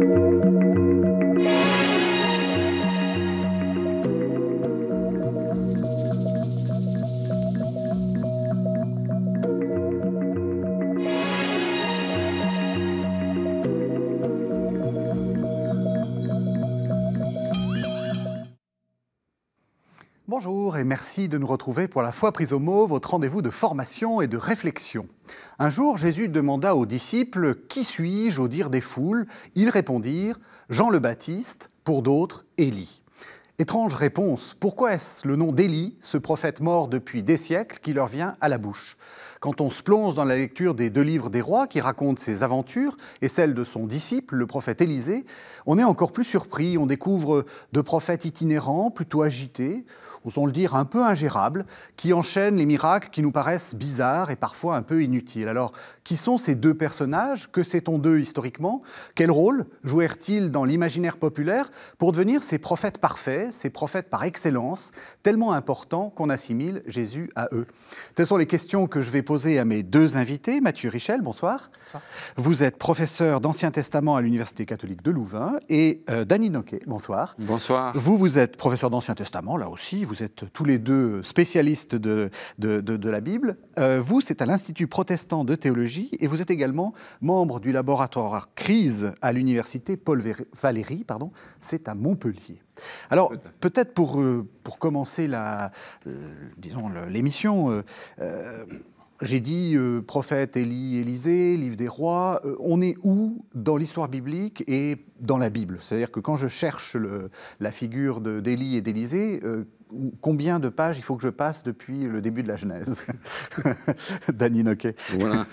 thank you merci de nous retrouver pour la foi prise au mot, votre rendez-vous de formation et de réflexion. Un jour, Jésus demanda aux disciples Qui suis-je au dire des foules Ils répondirent Jean le Baptiste, pour d'autres, Élie. Étrange réponse, pourquoi est-ce le nom d'Élie, ce prophète mort depuis des siècles, qui leur vient à la bouche Quand on se plonge dans la lecture des deux livres des rois qui racontent ses aventures et celle de son disciple, le prophète Élisée, on est encore plus surpris, on découvre deux prophètes itinérants, plutôt agités, osons le dire, un peu ingérables, qui enchaînent les miracles qui nous paraissent bizarres et parfois un peu inutiles. Alors, qui sont ces deux personnages Que sait-on d'eux historiquement Quel rôle jouèrent-ils dans l'imaginaire populaire pour devenir ces prophètes parfaits, ces prophètes par excellence, tellement importants qu'on assimile Jésus à eux Telles sont les questions que je vais poser à mes deux invités. Mathieu Richel, bonsoir. Vous êtes professeur d'Ancien Testament à l'Université catholique de Louvain et Dani euh, Dany Noquet, bonsoir. Bonsoir. Vous, vous êtes professeur d'Ancien Testament, là aussi, vous êtes tous les deux spécialistes de, de, la Bible. Euh, vous, c'est à l'Institut protestant de théologie et vous êtes également membre du laboratoire crise à l'université Paul Valéry, pardon, c'est à Montpellier. Alors peut-être pour, euh, pour commencer la, euh, disons l'émission, euh, j'ai dit euh, prophète, Élie, Élisée, livre des rois. Euh, on est où dans l'histoire biblique et dans la Bible C'est-à-dire que quand je cherche la figure d'Élie et d'Élisée, euh, combien de pages il faut que je passe depuis le début de la Genèse Dany Noquet. Voilà.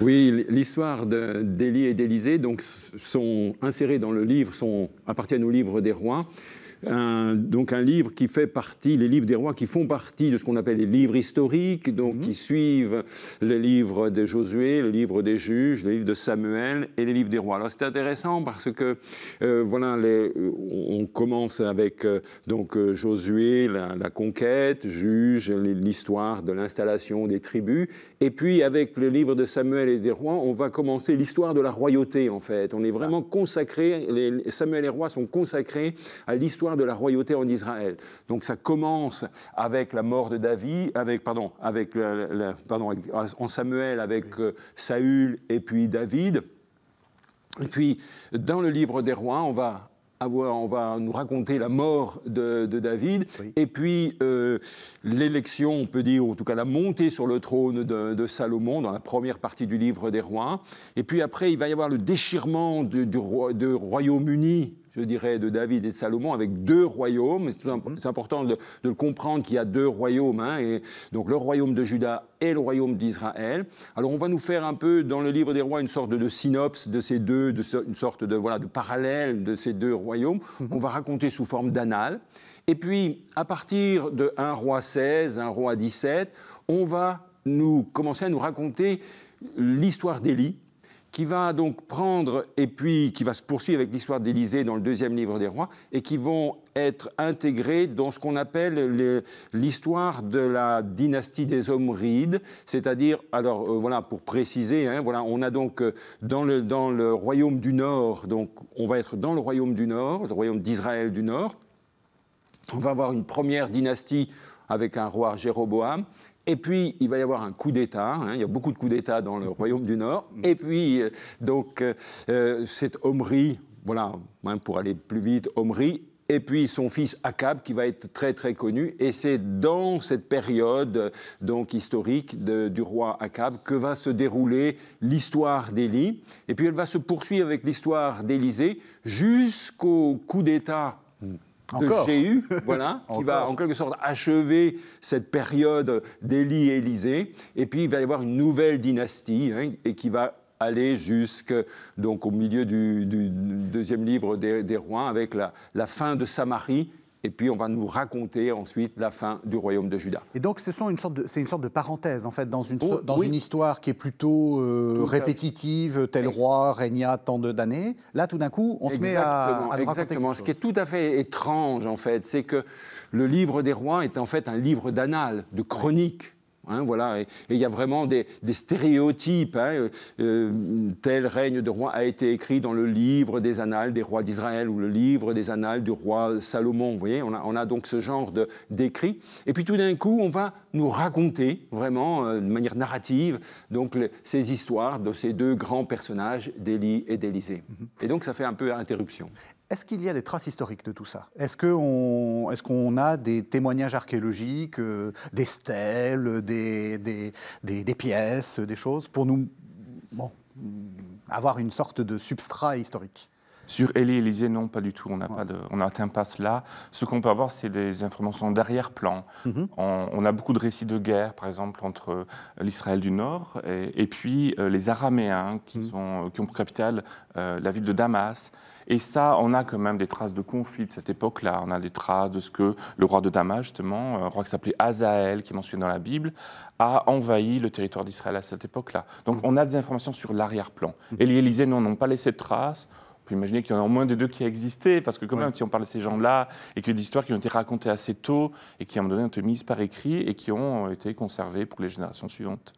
Oui, l'histoire d'Élie et d'Élisée donc, sont insérées dans le livre, sont, appartiennent au livre des rois donc un livre qui fait partie, les livres des rois qui font partie de ce qu'on appelle les livres historiques, donc mhm. qui suivent les livres de Josué, le livre des juges, le livre de Samuel et les livres des rois. Alors c'est intéressant parce que euh, voilà, les, euh, on commence avec euh, donc Josué, la, conquête, juge, l'histoire de l'installation des tribus, et puis avec le livre de Samuel et des rois, on va commencer l'histoire de la royauté en fait. On est, vraiment consacré, les, Samuel et les rois sont consacrés à l'histoire de la royauté en Israël. Donc ça commence avec la mort de David, avec, pardon, avec, en Samuel, avec euh, Saül et puis David. Et puis, dans le livre des rois, on va avoir, on va nous raconter la mort de, David, et puis euh, l'élection, on peut dire, en tout cas la montée sur le trône de, Salomon dans la première partie du livre des rois. Et puis après, il va y avoir le déchirement du Royaume-Uni je dirais, de David et de Salomon avec deux royaumes. Mhm. C'est important de, le comprendre qu'il y a deux royaumes, hein. et donc le royaume de Juda et le royaume d'Israël. Alors on va nous faire un peu dans le livre des rois une sorte de, synopse de ces deux, une sorte de voilà de parallèle de ces deux royaumes mhm. qu'on va raconter sous forme d'annales. Et puis à partir de 1 roi 16, 1 roi 17, on va nous commencer à nous raconter l'histoire d'Élie qui va donc prendre et puis qui va se poursuivre avec l'histoire d'Élysée dans le deuxième livre des rois et qui vont être intégrés dans ce qu'on appelle l'histoire de la dynastie des Omrides, c'est-à-dire alors euh, voilà pour préciser hein, voilà on a donc euh, dans le dans le royaume du Nord donc on va être dans le royaume du Nord, le royaume d'Israël du Nord. On va avoir une première dynastie avec un roi Jéroboam et puis, il va y avoir un coup d'État. Hein. il y a beaucoup de coups d'État dans le Royaume du Nord. Mm. Et puis, euh, donc, euh, euh, cette Omri, voilà, même hein, pour aller plus vite, Omri, et puis son fils Akab qui va être très très connu. Et c'est dans cette période donc historique du roi Akab que va se dérouler l'histoire d'Élie. Et puis elle va se poursuivre avec l'histoire d'Élisée jusqu'au coup d'État mm. Encore. voilà, qui va en quelque sorte achever cette période d'Élie Élysée. Et puis il va y avoir une nouvelle dynastie hein, et qui va aller jusqu'au milieu du, deuxième livre des, rois avec la fin de Samarie et puis on va nous raconter ensuite la fin du royaume de Juda. Et donc c'est sont une, sorte de, une sorte de parenthèse, en fait, dans une, oh, dans une histoire qui est plutôt euh, répétitive, tel roi régna tant de d'années. Là, tout d'un coup, on se met à, Exactement. Ce qui est tout à fait étrange, en fait, c'est que le livre des rois est en fait un livre d'annales, de chroniques Hein, voilà, et il y a vraiment des, stéréotypes. Hein, euh, euh, tel règne de roi a été écrit dans le livre des annales des rois d'Israël ou le livre des annales du roi Salomon. Vous voyez, on a, donc ce genre de d'écrit. Et puis tout d'un coup, on va nous raconter vraiment euh, de manière narrative donc ces histoires de ces deux grands personnages d'Élie et d'Élisée. Mm-hmm. Et donc ça fait un peu interruption. Est-ce qu'il y a des traces historiques de tout ça Est-ce qu'on est a des témoignages archéologiques, euh, des stèles, des, des, pièces, des choses, pour nous avoir une sorte de substrat historique sur élie Élysée, non, pas du tout. On ouais. n'atteint pas, pas cela. Ce qu'on peut avoir, c'est des informations d'arrière-plan. Mm-hmm. on, a beaucoup de récits de guerre, par exemple, entre euh, l'Israël du Nord et, puis euh, les Araméens, qui, mm-hmm. sont, qui, ont pour capitale la ville de Damas. Et ça, on a quand même des traces de conflit de cette époque-là. On a des traces de ce que le roi de Damas, justement, euh, un roi qui s'appelait Azaël, qui est mentionné dans la Bible, a envahi le territoire d'Israël à cette époque-là. Donc mm. on a des informations sur l'arrière-plan. Mm. Et les Élysées n'en pas laissé de traces peut imaginer qu'il y en a au moins des deux qui existaient, parce que quand même, si on parle de ces gens-là, et que y des histoires qui ont été racontées assez tôt, et qui, à un moment donné, ont été mises par écrit, et qui ont euh, été conservées pour les générations suivantes.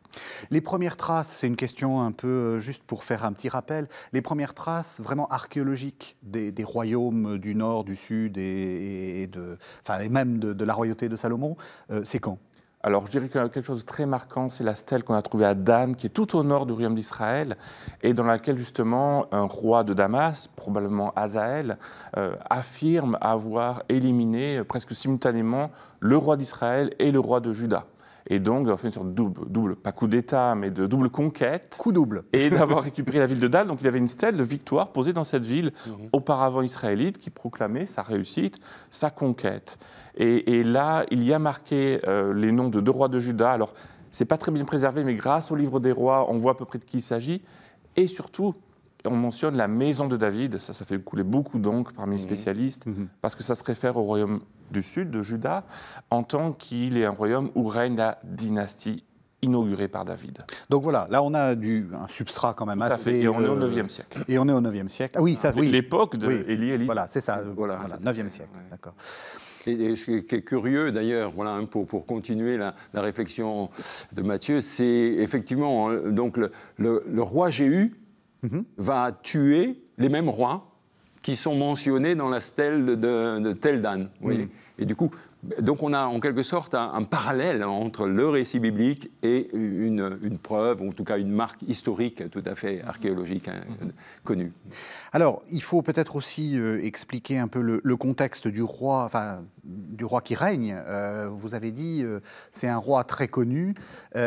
Les premières traces, c'est une question un peu euh, juste pour faire un petit rappel, les premières traces vraiment archéologiques des, royaumes du nord, du sud et, de, enfin, même de, la royauté de Salomon, euh, c'est quand alors, je dirais que quelque chose de très marquant, c'est la stèle qu'on a trouvée à Dan, qui est tout au nord du royaume d'Israël, et dans laquelle, justement, un roi de Damas, probablement Azaël, euh, affirme avoir éliminé euh, presque simultanément le roi d'Israël et le roi de Juda et donc d'avoir fait une sorte de double, double, pas coup d'État, mais de double conquête. Coup double. Et d'avoir récupéré la ville de Dal Donc il avait une stèle de victoire posée dans cette ville mhm. auparavant israélite qui proclamait sa réussite, sa conquête. Et, là, il y a marqué euh, les noms de deux rois de Juda. Alors c'est pas très bien préservé, mais grâce au livre des rois, on voit à peu près de qui il s'agit. Et surtout, on mentionne la maison de David, ça, ça fait couler beaucoup d'encre parmi les mhm. spécialistes, mhm. parce que ça se réfère au royaume du sud de Juda en tant qu'il est un royaume où règne la dynastie inaugurée par David. Donc voilà, là on a du, un substrat quand même assez... Et on est au 9e euh, siècle. Et on est au 9e siècle. Ah oui, ça, oui. L'époque de et Voilà, c'est ça, voilà, IXe 9e siècle, d'accord. Et, ce qui est curieux d'ailleurs, voilà, hein, pour, pour continuer la, réflexion de Matthieu, c'est effectivement, hein, donc le, roi Jéhu mhm. va tuer les mêmes rois qui sont mentionnés dans la stèle de, de, Tel Dan. Mm. Et du coup, donc on a en quelque sorte un, parallèle entre le récit biblique et une, preuve, ou en tout cas une marque historique tout à fait archéologique hein, mm. connue. Alors, il faut peut-être aussi euh, expliquer un peu le, contexte du roi, enfin, du roi qui règne. Euh, vous avez dit, euh, c'est un roi très connu. il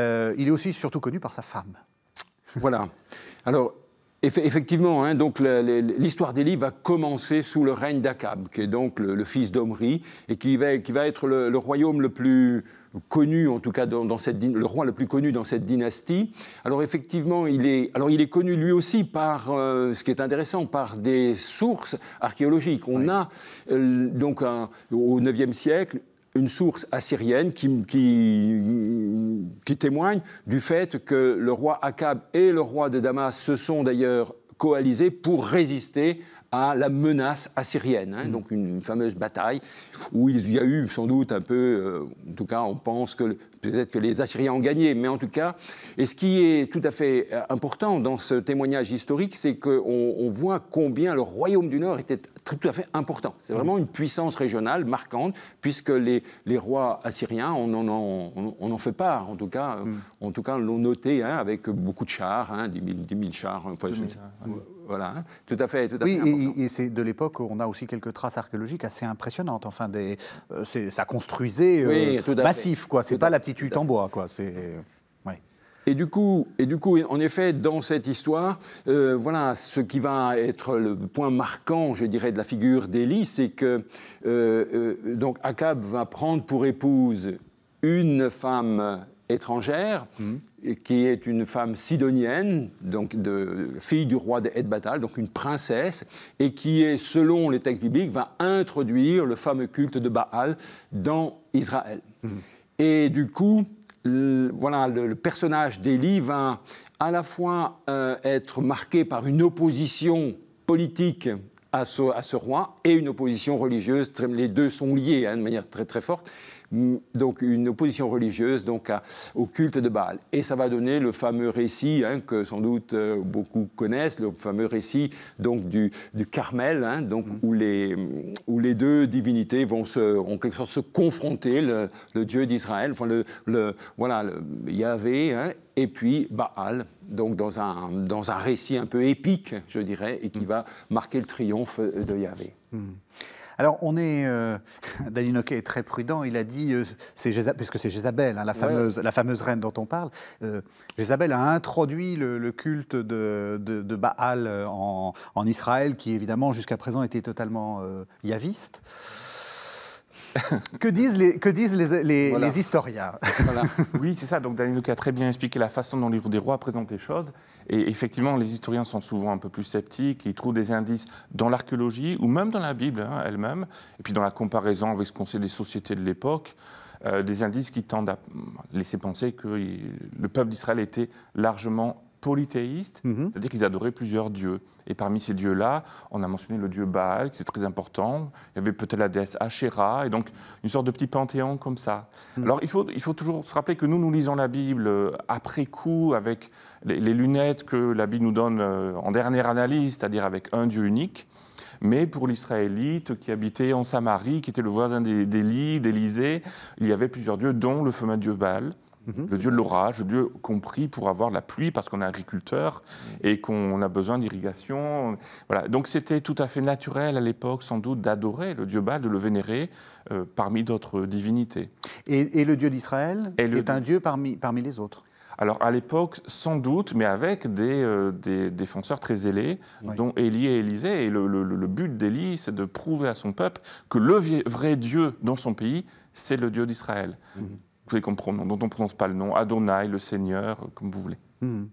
est aussi surtout connu par sa femme. Voilà. Alors, Effectivement, hein, donc l'histoire d'Élie va commencer sous le règne d'Akab, qui est donc le, fils d'Omri, et qui va, qui va être le, royaume le plus connu, en tout cas dans, cette le roi le plus connu dans cette dynastie. Alors effectivement, il est, alors il est connu lui aussi par, euh, ce qui est intéressant, par des sources archéologiques. On a euh, donc au IXe siècle une source assyrienne qui, témoigne du fait que le roi Akab et le roi de Damas se sont d'ailleurs coalisés pour résister à la menace assyrienne, hein, mm. donc une, fameuse bataille où il y a eu sans doute un peu, euh, en tout cas on pense que peut-être que les Assyriens ont gagné, mais en tout cas, et ce qui est tout à fait euh, important dans ce témoignage historique, c'est qu'on on voit combien le royaume du Nord était tout à fait important. C'est vraiment une puissance régionale marquante, puisque les, les rois assyriens, on en, on, en, fait part, en tout cas, euh, mm. en tout cas, l'ont noté, hein, avec beaucoup de chars, 10, hein, 000, chars. Enfin, voilà, hein. tout à fait. oui, et, c'est de l'époque où on a aussi quelques traces archéologiques assez impressionnantes. Enfin, des, euh, ça construisait euh, massif, ce quoi. C'est pas l'aptitude en bois, quoi. C'est euh, ouais. et du, coup, et du coup, en effet, dans cette histoire, voilà, ce qui va être le point marquant, je dirais, de la figure d'Élie, c'est que donc Akab va prendre pour épouse une femme étrangère, hum. qui est une femme sidonienne, donc fille du roi des Batal, donc une princesse, et qui est, selon les textes bibliques, va introduire le fameux culte de Baal dans Israël. Hum. Et du coup, le, voilà, le, personnage d'Élie va à la fois euh, être marqué par une opposition politique à ce, roi et une opposition religieuse. Les deux sont liés hein, de manière très très forte donc une opposition religieuse donc au culte de Baal. Et ça va donner le fameux récit hein, que sans doute euh, beaucoup connaissent, le fameux récit donc du, Carmel, hein, donc mm. où les où les deux divinités vont se en quelque sorte se confronter, le, Dieu d'Israël, le, voilà Yahvé hein, et puis Baal, donc dans un dans un récit un peu épique, je dirais, et qui mm. va marquer le triomphe de Yahvé. Mm. Alors, on est. Euh, Daniel. Noquet est très prudent. Il a dit, euh, puisque c'est Jézabel, hein, la, fameuse, la fameuse reine dont on parle, euh, Jézabel a introduit le, culte de, Baal euh, en, en, Israël, qui évidemment jusqu'à présent était totalement yaviste. que disent les, que disent les, historiens Oui, c'est ça. Donc Daniel qui a très bien expliqué la façon dont le livre des rois présente les choses. Et effectivement, les historiens sont souvent un peu plus sceptiques. Ils trouvent des indices dans l'archéologie ou même dans la Bible hein, elle-même. Et puis dans la comparaison avec ce qu'on sait des sociétés de l'époque. Euh, des indices qui tendent à laisser penser que le peuple d'Israël était largement polythéistes, mhm. c'est-à-dire qu'ils adoraient plusieurs dieux. Et parmi ces dieux-là, on a mentionné le dieu Baal, qui c'est très important. Il y avait peut-être la déesse Asherah, et donc une sorte de petit panthéon comme ça. Mhm. Alors il faut, il faut toujours se rappeler que nous, nous lisons la Bible euh, après coup, avec les, lunettes que la Bible nous donne euh, en dernière analyse, c'est-à-dire avec un dieu unique mais pour l'Israélite qui habitait en Samarie, qui était le voisin d'Élie, d'Élisée, il y avait plusieurs dieux, dont le fameux dieu Baal. Mhm. Le dieu de l'orage, le dieu qu'on prie pour avoir la pluie parce qu'on est agriculteur mhm. et qu'on a besoin d'irrigation. Voilà. Donc c'était tout à fait naturel à l'époque, sans doute, d'adorer le dieu Baal, de le vénérer euh, parmi d'autres divinités. Et, le dieu d'Israël est un dieu parmi, parmi les autres alors à l'époque, sans doute, mais avec des, euh, défenseurs très zélés, dont Élie et Élisée. Et le, but d'Élie, c'est de prouver à son peuple que le vrai Dieu dans son pays, c'est le Dieu d'Israël. Mhm les dont on ne prononce pas le nom, Adonai, le Seigneur, euh, comme vous voulez. Hmm.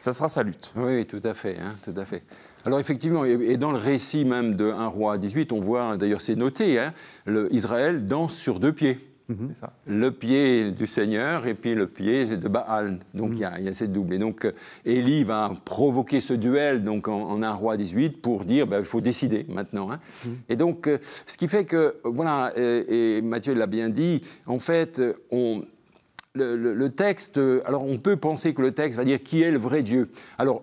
Ça sera sa lutte. Oui, tout à fait, hein, tout à fait. Alors effectivement, et dans le récit même de 1 roi 18, on voit, d'ailleurs c'est noté, hein, le Israël danse sur deux pieds. Mhm. Le pied du Seigneur et puis le pied de Baal. Donc il y, a cette double. Et donc euh, Élie va provoquer ce duel donc en, un roi 18 pour dire bah, il faut décider maintenant. Hein. Mhm. Et donc euh, ce qui fait que, voilà, euh, et, mathieu Matthieu l'a bien dit, en fait, on, le, texte, alors on peut penser que le texte va dire qui est le vrai Dieu. Alors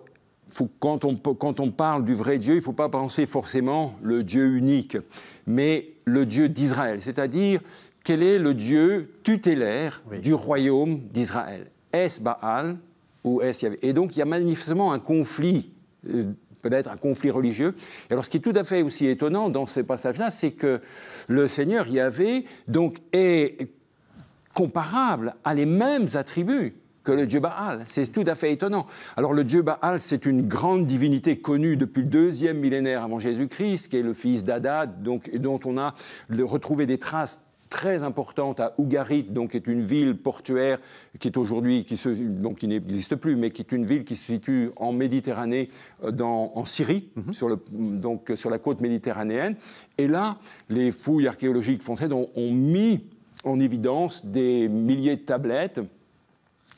quand, on, quand, on, parle du vrai Dieu, il ne faut pas penser forcément le Dieu unique, mais le Dieu d'Israël, c'est-à-dire quel est le dieu tutélaire du royaume d'Israël Est-ce Baal ou est-ce Et donc il y a manifestement un conflit, euh, peut-être un conflit religieux. Et alors ce qui est tout à fait aussi étonnant dans ces passages là c'est que le Seigneur Yahvé donc, est comparable à les mêmes attributs que le dieu Baal. C'est tout à fait étonnant. Alors le dieu Baal, c'est une grande divinité connue depuis le deuxième millénaire avant Jésus-Christ, qui est le fils d'Adad, donc, dont on a retrouvé des traces très importante à Ougarit, donc qui est une ville portuaire qui est aujourd'hui, qui, se, donc, qui n'existe plus, mais qui est une ville qui se situe en Méditerranée, euh, dans, en Syrie, mhm. sur, le, donc, sur la côte méditerranéenne. Et là, les fouilles archéologiques françaises ont, mis en évidence des milliers de tablettes,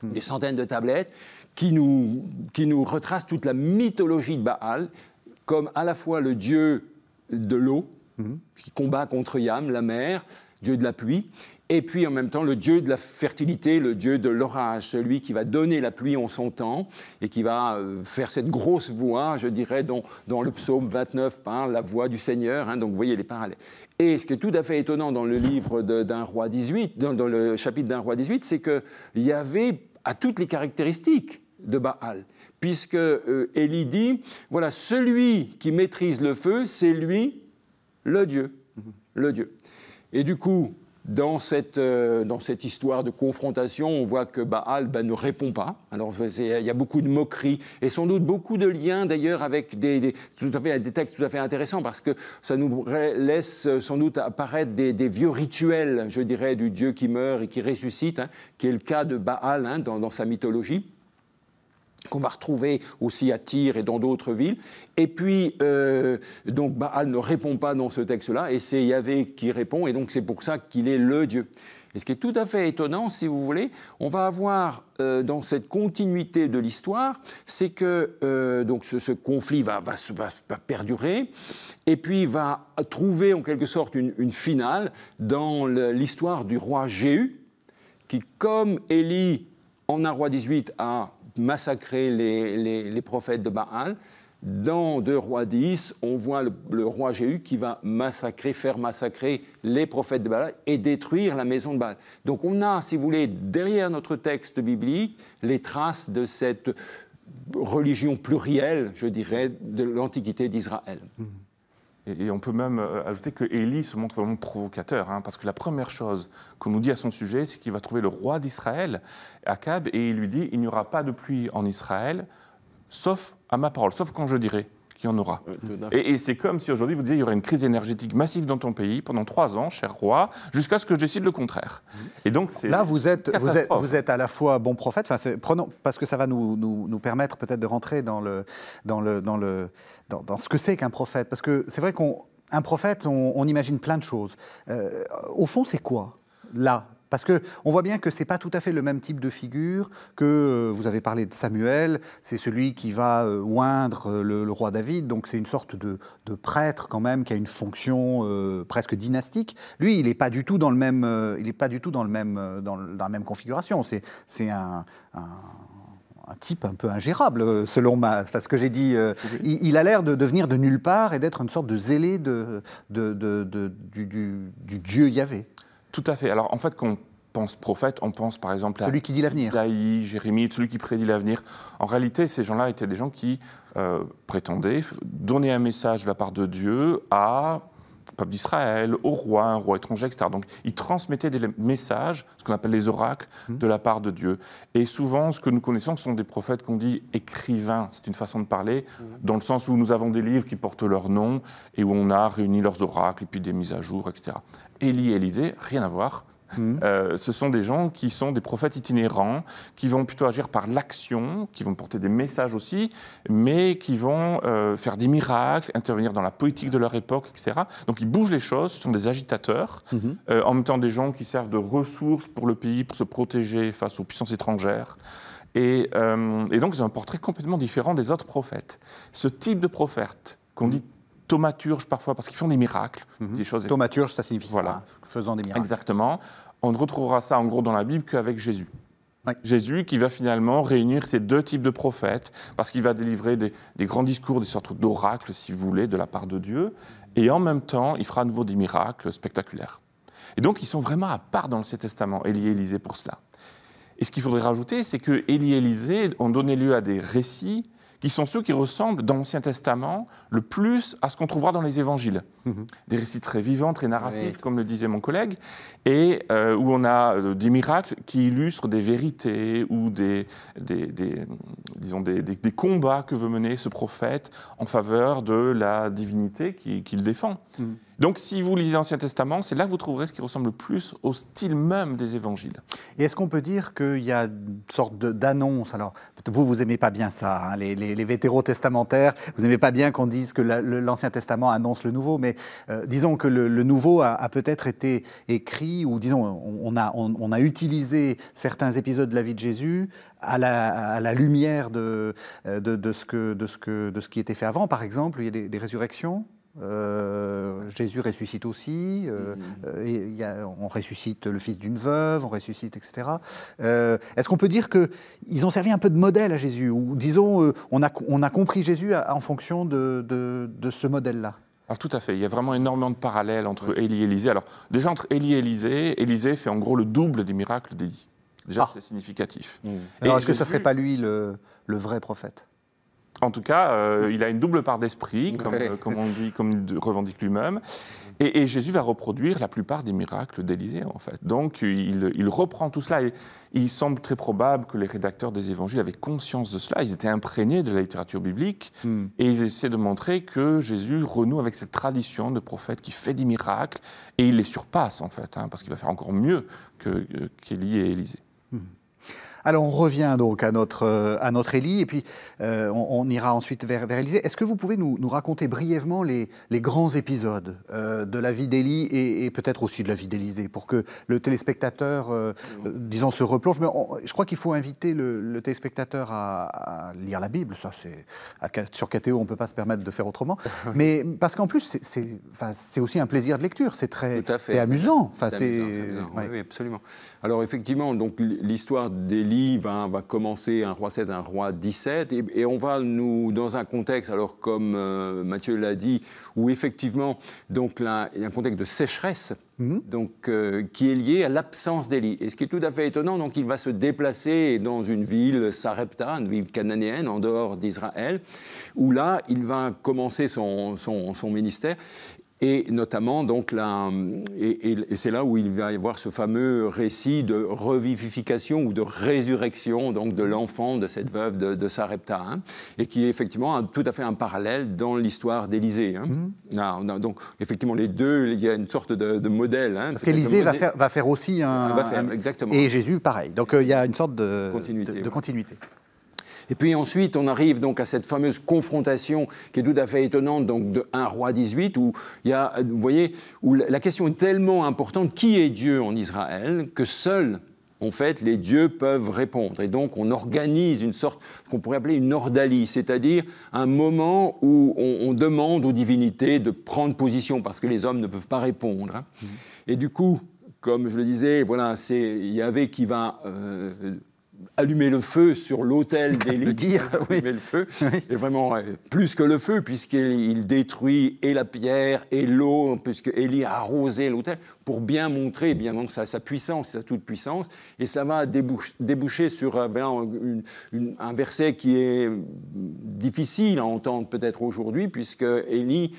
mhm. des centaines de tablettes, qui nous, qui nous retracent toute la mythologie de Baal comme à la fois le dieu de l'eau, mhm. qui combat contre Yam, la mer, dieu de la pluie, et puis en même temps le dieu de la fertilité, le dieu de l'orage, celui qui va donner la pluie en son temps et qui va euh, faire cette grosse voix, je dirais, dont dans le psaume 29 parle, hein, la voix du Seigneur. Hein, donc vous voyez les parallèles. Et ce qui est tout à fait étonnant dans le livre d'un roi 18, dans, le chapitre d'un roi 18, c'est qu'il y avait à toutes les caractéristiques de Baal, puisque euh, Élie dit, voilà, celui qui maîtrise le feu, c'est lui, le Dieu, le Dieu. Et du coup, dans cette, euh, dans cette histoire de confrontation, on voit que Baal bah, ne répond pas. Alors il y a beaucoup de moqueries et sans doute beaucoup de liens d'ailleurs avec des, des textes tout à fait intéressants parce que ça nous laisse euh, sans doute apparaître des, vieux rituels, je dirais, du Dieu qui meurt et qui ressuscite, hein, qui est le cas de Baal hein, dans sa mythologie qu'on va retrouver aussi à Tyr et dans d'autres villes. Et puis, euh, donc Baal ne répond pas dans ce texte-là, et c'est Yahvé qui répond, et donc c'est pour ça qu'il est le Dieu. Et ce qui est tout à fait étonnant, si vous voulez, on va avoir euh, dans cette continuité de l'histoire, c'est que euh, donc ce, conflit va, va, va, perdurer et puis va trouver en quelque sorte une, une finale dans l'histoire du roi Jéhu, qui, comme Élie en un roi 18 a massacrer les, prophètes de Baal. Dans 2 rois 10, on voit le, roi Jéhu qui va massacrer, faire massacrer les prophètes de Baal et détruire la maison de Baal. Donc on a, si vous voulez, derrière notre texte biblique, les traces de cette religion plurielle, je dirais, de l'Antiquité d'Israël. Mmh. Et, on peut même euh, ajouter que Élie se montre vraiment provocateur, hein, parce que la première chose qu'on nous dit à son sujet, c'est qu'il va trouver le roi d'Israël, Akab, et il lui dit, il n'y aura pas de pluie en Israël, sauf à ma parole, sauf quand je dirai qu'il en aura. Euh, et, et c'est comme si aujourd'hui vous disiez il y aurait une crise énergétique massive dans ton pays pendant trois ans, cher roi, jusqu'à ce que je décide le contraire. Et donc là vous êtes, vous êtes, vous êtes à la fois bon prophète, prenons parce que ça va nous, permettre peut-être de rentrer dans le dans le dans le dans, ce que c'est qu'un prophète parce que c'est vrai qu'un prophète on, imagine plein de choses. Euh, au fond c'est quoi là parce qu'on voit bien que ce n'est pas tout à fait le même type de figure que euh, vous avez parlé de Samuel, c'est celui qui va euh, euh le, roi David, donc c'est une sorte de, prêtre quand même qui a une fonction euh, presque dynastique. Lui, il n'est pas du tout dans le même, il est pas du tout dans le même, dans, la même configuration. C'est un, type un peu ingérable, selon ce que j'ai dit. il, a l'air de, devenir de nulle part et d'être une sorte de zélé du, du, dieu Yahvé. Tout à fait. Alors en fait, quand on pense prophète, on pense par exemple à celui qui dit l'avenir, Isaïe, Jérémie, celui qui prédit l'avenir. En réalité, ces gens-là étaient des gens qui euh, prétendaient donner un message de la part de Dieu à peuple d'Israël, au roi, un roi étranger, etc. Donc ils transmettaient des messages, ce qu'on appelle les oracles, mhm. de la part de Dieu. Et souvent, ce que nous connaissons, ce sont des prophètes qu'on dit écrivains. C'est une façon de parler, mhm. dans le sens où nous avons des livres qui portent leur nom et où on a réuni leurs oracles et puis des mises à jour, etc. Élie et Élisée, rien à voir, Mmh. Euh, ce sont des gens qui sont des prophètes itinérants, qui vont plutôt agir par l'action, qui vont porter des messages aussi, mais qui vont euh, faire des miracles, intervenir dans la politique de leur époque, etc. Donc ils bougent les choses, ce sont des agitateurs, mmh. euh, en même temps des gens qui servent de ressources pour le pays, pour se protéger face aux puissances étrangères. Et, et donc c'est un portrait complètement différent des autres prophètes. Ce type de prophète qu'on mmh. dit thaumaturges parfois, parce qu'ils font des miracles, mhm. choses. ça signifie hein, faisant des miracles. Exactement. On ne retrouvera ça en gros dans la Bible qu'avec Jésus. Jésus qui va finalement réunir ces deux types de prophètes, parce qu'il va délivrer des, grands discours, des sortes d'oracles, si vous voulez, de la part de Dieu, et en même temps, il fera à nouveau des miracles spectaculaires. Et donc, ils sont vraiment à part dans l'Ancien Testament, Élie et Élisée pour cela. Et ce qu'il faudrait rajouter, c'est que Élie et Élisée ont donné lieu à des récits qui sont ceux qui ressemblent dans l'Ancien Testament le plus à ce qu'on trouvera dans les évangiles. Mhm. Des récits très vivants, très narratifs, comme le disait mon collègue, et euh, où on a euh, des miracles qui illustrent des vérités ou des, disons des, combats que veut mener ce prophète en faveur de la divinité qu'il défend. Mhm. Donc si vous lisez l'Ancien Testament, c'est là que vous trouverez ce qui ressemble le plus au style même des évangiles. Et est-ce qu'on peut dire qu'il y a une sorte d'annonce Alors, vous, vous aimez pas bien ça, hein, les, les, testamentaires, vous aimez pas bien qu'on dise que l'Ancien Testament annonce le Nouveau, mais euh, disons que le, Nouveau a, peut-être été écrit, ou disons, on, a, utilisé certains épisodes de la vie de Jésus à la, lumière de, ce qui était fait avant, par exemple, il y a des résurrections euh, Jésus ressuscite aussi. Euh, mm-hmm. euh, on ressuscite le fils d'une veuve, on ressuscite, etc. Est-ce qu'on peut dire qu'ils ont servi un peu de modèle à Jésus Ou disons, on a, compris Jésus en fonction de, ce modèle-là alors tout à fait, il y a vraiment énormément de parallèles entre Élie et Élisée. Alors déjà entre Élie et Élisée, Élisée fait en gros le double des miracles d'Élie. Déjà ah. c'est significatif. Mm. Alors est-ce que ce ne serait pas lui le vrai prophète en tout cas, euh, il a une double part d'esprit, euh, comme, on dit, comme il revendique lui-même. Et, Jésus va reproduire la plupart des miracles d'Élisée, en fait. Donc, il, reprend tout cela. Et il semble très probable que les rédacteurs des évangiles avaient conscience de cela. Ils étaient imprégnés de la littérature biblique. Hmm. Et ils essaient de montrer que Jésus renoue avec cette tradition de prophète qui fait des miracles. Et il les surpasse, en fait, hein, parce qu'il va faire encore mieux euh, qu'Élie et Élisée. Alors on revient donc à notre, euh, à notre Élie et puis euh, on, ira ensuite vers, vers Élisée. Est-ce que vous pouvez nous, nous raconter brièvement les, les grands épisodes euh, de la vie d'Élie et, peut-être aussi de la vie d'Élisée pour que le téléspectateur, disons, se replonge Mais je crois qu'il faut inviter le, téléspectateur à, lire la Bible. Ça, c'est sur KTO, on ne peut pas se permettre de faire autrement. Mais parce qu'en plus, c'est enfin, aussi un plaisir de lecture. C'est très, c'est amusant. Enfin, c'est oui, oui, absolument. Alors effectivement, donc l'histoire d'Élie va, commencer un roi 16, un roi 17, et, on va nous dans un contexte, alors comme euh, Mathieu l'a dit, où effectivement donc il y a un contexte de sécheresse. Mhm. Donc, euh, qui est lié à l'absence d'Élie. Et ce qui est tout à fait étonnant, donc il va se déplacer dans une ville, Sarepta, une ville cananéenne, en dehors d'Israël, où là, il va commencer son ministère. Et notamment, donc, la, et, c'est là où il va y avoir ce fameux récit de revivification ou de résurrection donc, de l'enfant de cette veuve de, de Sarepta, hein, et qui est effectivement tout à fait un parallèle dans l'histoire d'Élisée. Hein. Mhm. Ah, donc, effectivement, les deux, il y a une sorte de, modèle. Hein, Parce qu'Élisée va faire, va faire aussi un. Et Jésus, pareil. Donc, euh, il y a une sorte de De, continuité. Et puis ensuite, on arrive donc à cette fameuse confrontation qui est tout à fait étonnante, donc de 1 roi 18, où il y a, vous voyez, où la question est tellement importante, qui est Dieu en Israël, que seuls, en fait, les dieux peuvent répondre. Et donc, on organise une sorte qu'on pourrait appeler une ordalie, c'est-à-dire un moment où on, demande aux divinités de prendre position parce que les hommes ne peuvent pas répondre. Hein. Mmh. Et du coup, comme je le disais, voilà, c'est Yahvé qui va euh, allumer le feu sur l'autel des le allumer le feu, oui. vraiment plus que le feu, puisqu'il détruit et la pierre et l'eau, puisque Élie a arrosé l'autel, pour bien montrer bien sa, sa puissance, sa toute-puissance, et ça va déboucher, sur euh, un verset qui est difficile à entendre peut-être aujourd'hui, puisque Élie,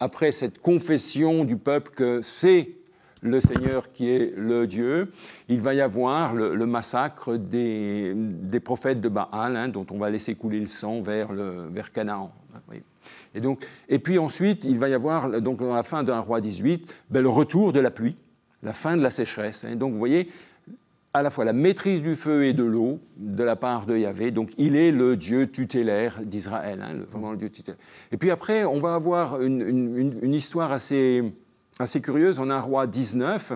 après cette confession du peuple que c'est le Seigneur qui est le Dieu. Il va y avoir le, massacre des, prophètes de Baal, hein, dont on va laisser couler le sang vers, Canaan. Hein, et, donc, et puis ensuite, il va y avoir, donc, la fin d'un roi 18, ben, le retour de la pluie, la fin de la sécheresse. Hein. Donc vous voyez, à la fois la maîtrise du feu et de l'eau de la part de Yahvé. Donc il est le Dieu tutélaire d'Israël, vraiment le Dieu tutélaire. Et puis après, on va avoir une histoire assez assez curieuse a un roi 19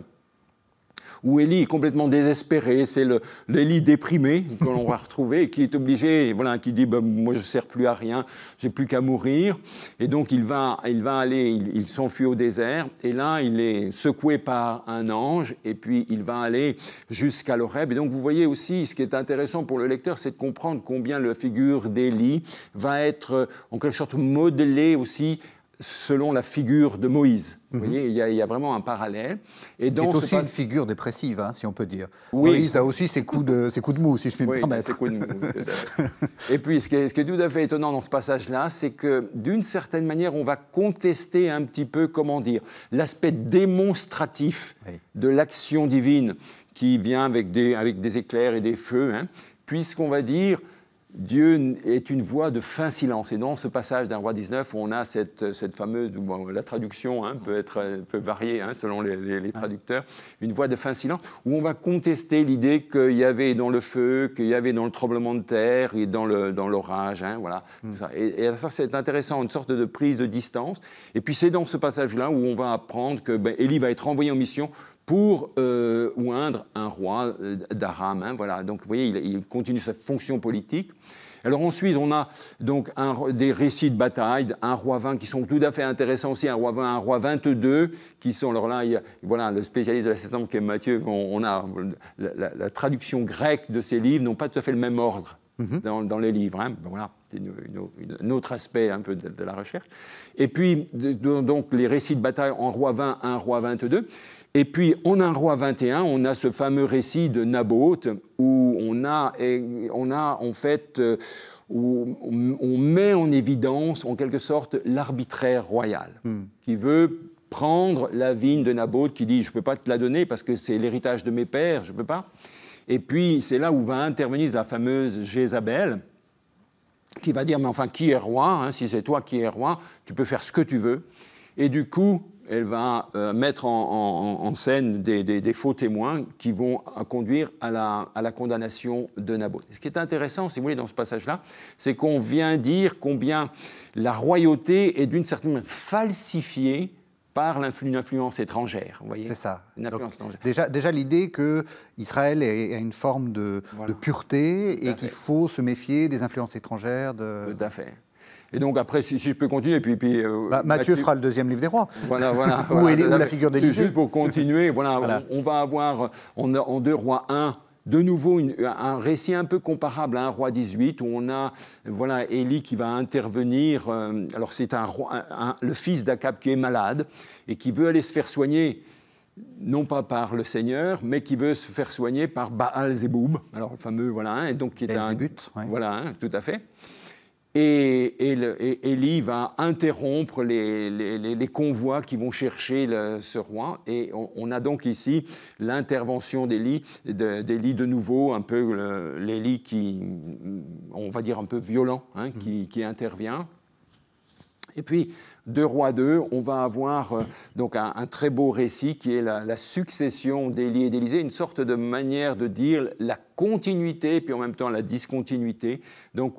où Élie est complètement désespéré, c'est l'Élie déprimé que l'on va retrouver qui est obligé, voilà, qui dit ben, moi je ne sers plus à rien, j'ai plus qu'à mourir. Et donc il va, il va aller, il, s'enfuit au désert et là il est secoué par un ange et puis il va aller jusqu'à l'Oreb. Et donc vous voyez aussi, ce qui est intéressant pour le lecteur, c'est de comprendre combien la figure d'Élie va être en quelque sorte modelée aussi selon la figure de Moïse. Vous mhm. voyez, il y, a, vraiment un parallèle. Et c'est aussi une figure dépressive, hein, si on peut dire. Oui. Moïse a aussi ses coups de, ses mou, si je puis me permettre. Ses coups de mou, Et puis, ce qui, est, tout à fait étonnant dans ce passage-là, c'est que d'une certaine manière, on va contester un petit peu, comment dire, l'aspect démonstratif de l'action divine qui vient avec des, éclairs et des feux, hein, puisqu'on va dire Dieu est une voix de fin silence. Et dans ce passage d'un roi 19, on a cette, fameuse, bon, la traduction hein, peut, être, peut varier hein, selon les, traducteurs, une voix de fin silence, où on va contester l'idée qu'il y avait dans le feu, qu'il y avait dans le tremblement de terre et dans l'orage. Dans hein, voilà, hmm. Et, ça, c'est intéressant, une sorte de prise de distance. Et puis c'est dans ce passage-là où on va apprendre que ben, va être envoyé en mission pour euh, oindre un roi euh, d'Aram. Hein, voilà. Donc vous voyez, il, continue sa fonction politique. Alors ensuite, on a donc des récits de bataille, un roi 20 qui sont tout à fait intéressants aussi, un roi 20, un roi 22, qui sont, alors là, voilà, le spécialiste de la saison, qui est Mathieu, on, a la, traduction grecque de ces livres n'ont pas tout à fait le même ordre. Mm-hmm. dans, les livres. Hein. Voilà, c'est un autre aspect un peu de, la recherche. Et puis, donc, les récits de bataille en roi 20, un roi 22. Et puis en un roi 21, on a ce fameux récit de Naboth où on a, on a en fait, euh, où on met en évidence en quelque sorte l'arbitraire royal hmm. qui veut prendre la vigne de Naboth, qui dit je ne peux pas te la donner parce que c'est l'héritage de mes pères, je ne peux pas. Et puis c'est là où va intervenir la fameuse Jézabel qui va dire mais enfin qui est roi hein, Si c'est toi qui es roi, tu peux faire ce que tu veux. Et du coup, elle va euh, mettre en, scène des, faux témoins qui vont euh, conduire à la, condamnation de Naboth. ce qui est intéressant, si vous voulez, dans ce passage-là, c'est qu'on vient dire combien la royauté est d'une certaine manière falsifiée par une influence étrangère. C'est ça. Déjà, l'idée que Israël a une forme de, pureté et qu'il faut se méfier des influences étrangères. d'affaires. Et donc après, si, je peux continuer, puis... puis euh, bah, Mathieu, fera le deuxième livre des rois. Voilà, voilà. où, est, la figure d'Élie. – Juste pour continuer, voilà, On, va avoir en, en deux rois 1 de nouveau un récit un peu comparable à un hein, roi 18 où on a voilà Élie qui va intervenir. Euh, alors c'est un, le fils d'Akab qui est malade et qui veut aller se faire soigner non pas par le Seigneur, mais qui veut se faire soigner par Baal zéboub alors le fameux voilà, hein, et donc qui est un but, voilà, hein, tout à fait. Et, Élie va interrompre les, convois qui vont chercher ce roi. Et on, a donc ici l'intervention d'Élie, d'Élie de, nouveau, un peu l'Élie qui, on va dire un peu violent, hein, mmh. qui, intervient. Et puis, de Roi 2, on va avoir euh, donc un, très beau récit qui est la, la succession d'Élie et d'Élisée, une sorte de manière de dire la continuité, puis en même temps la discontinuité donc,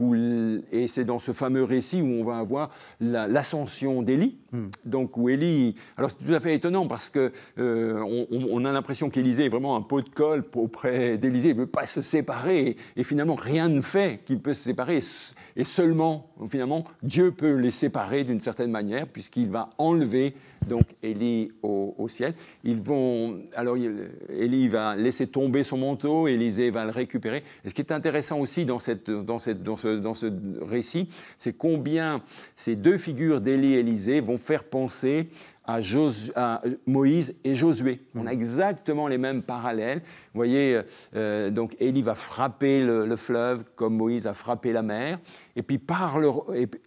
et c'est dans ce fameux récit où on va avoir l'ascension d'Élie. Hmm. Donc, où Élie. Alors, c'est tout à fait étonnant parce que euh, on, a l'impression qu'Élisée est vraiment un pot de colle auprès d'Élisée. Il ne veut pas se séparer. Et, finalement, rien ne fait qu'il peut se séparer. Et, et seulement, finalement, Dieu peut les séparer d'une certaine manière puisqu'il va enlever donc Élie au, ciel. Ils vont, alors Élie va laisser tomber son manteau, Élisée va le récupérer. Et ce qui est intéressant aussi dans, ce, dans ce récit, c'est combien ces deux figures d'Élie et Élisée vont faire penser à, euh, Moïse et Josué. On a mhm. exactement les mêmes parallèles. Vous voyez, euh, euh, donc Élie va frapper le, fleuve comme Moïse a frappé la mer. Et puis par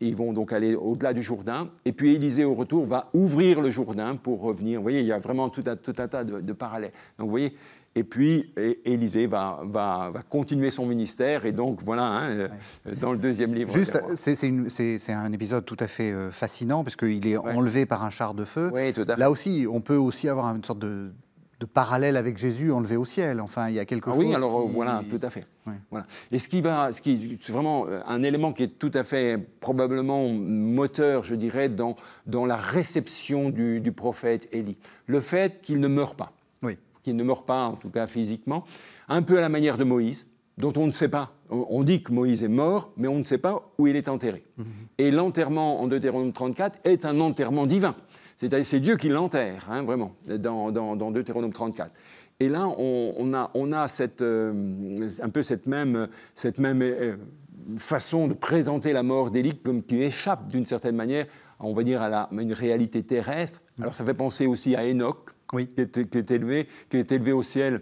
ils vont donc aller au-delà du Jourdain. Et puis Élisée au retour va ouvrir le Jourdain pour revenir. Vous voyez, il y a vraiment tout un, tout un tas de, de parallèles. Donc vous voyez, et puis, Élisée va, va, va, continuer son ministère. Et donc, voilà, hein, euh, dans le deuxième livre. Juste, c'est un épisode tout à fait euh, fascinant, parce qu'il est enlevé par un char de feu. Oui, tout à fait. Là aussi, on peut aussi avoir une sorte de, de parallèle avec Jésus enlevé au ciel. Enfin, il y a quelque ah chose. Oui, alors voilà, tout à fait. Voilà. Et ce qui va, ce qui c'est vraiment euh, un élément qui est tout à fait probablement moteur, je dirais, dans, dans la réception du, du prophète Élie, le fait qu'il ne meurt pas qui ne meurt pas, en tout cas physiquement, un peu à la manière de Moïse, dont on ne sait pas. On dit que Moïse est mort, mais on ne sait pas où il est enterré. Mhm. Et l'enterrement en Deutéronome 34 est un enterrement divin. cest c'est Dieu qui l'enterre, hein, vraiment, dans, Deutéronome 34. Et là, on, a, cette, euh, un peu cette même, cette même euh, façon de présenter la mort d'Élie comme qui échappe d'une certaine manière, on va dire, à, une réalité terrestre. Mhm. Alors ça fait penser aussi à Enoch, qui, est, élevé, qui est élevé au ciel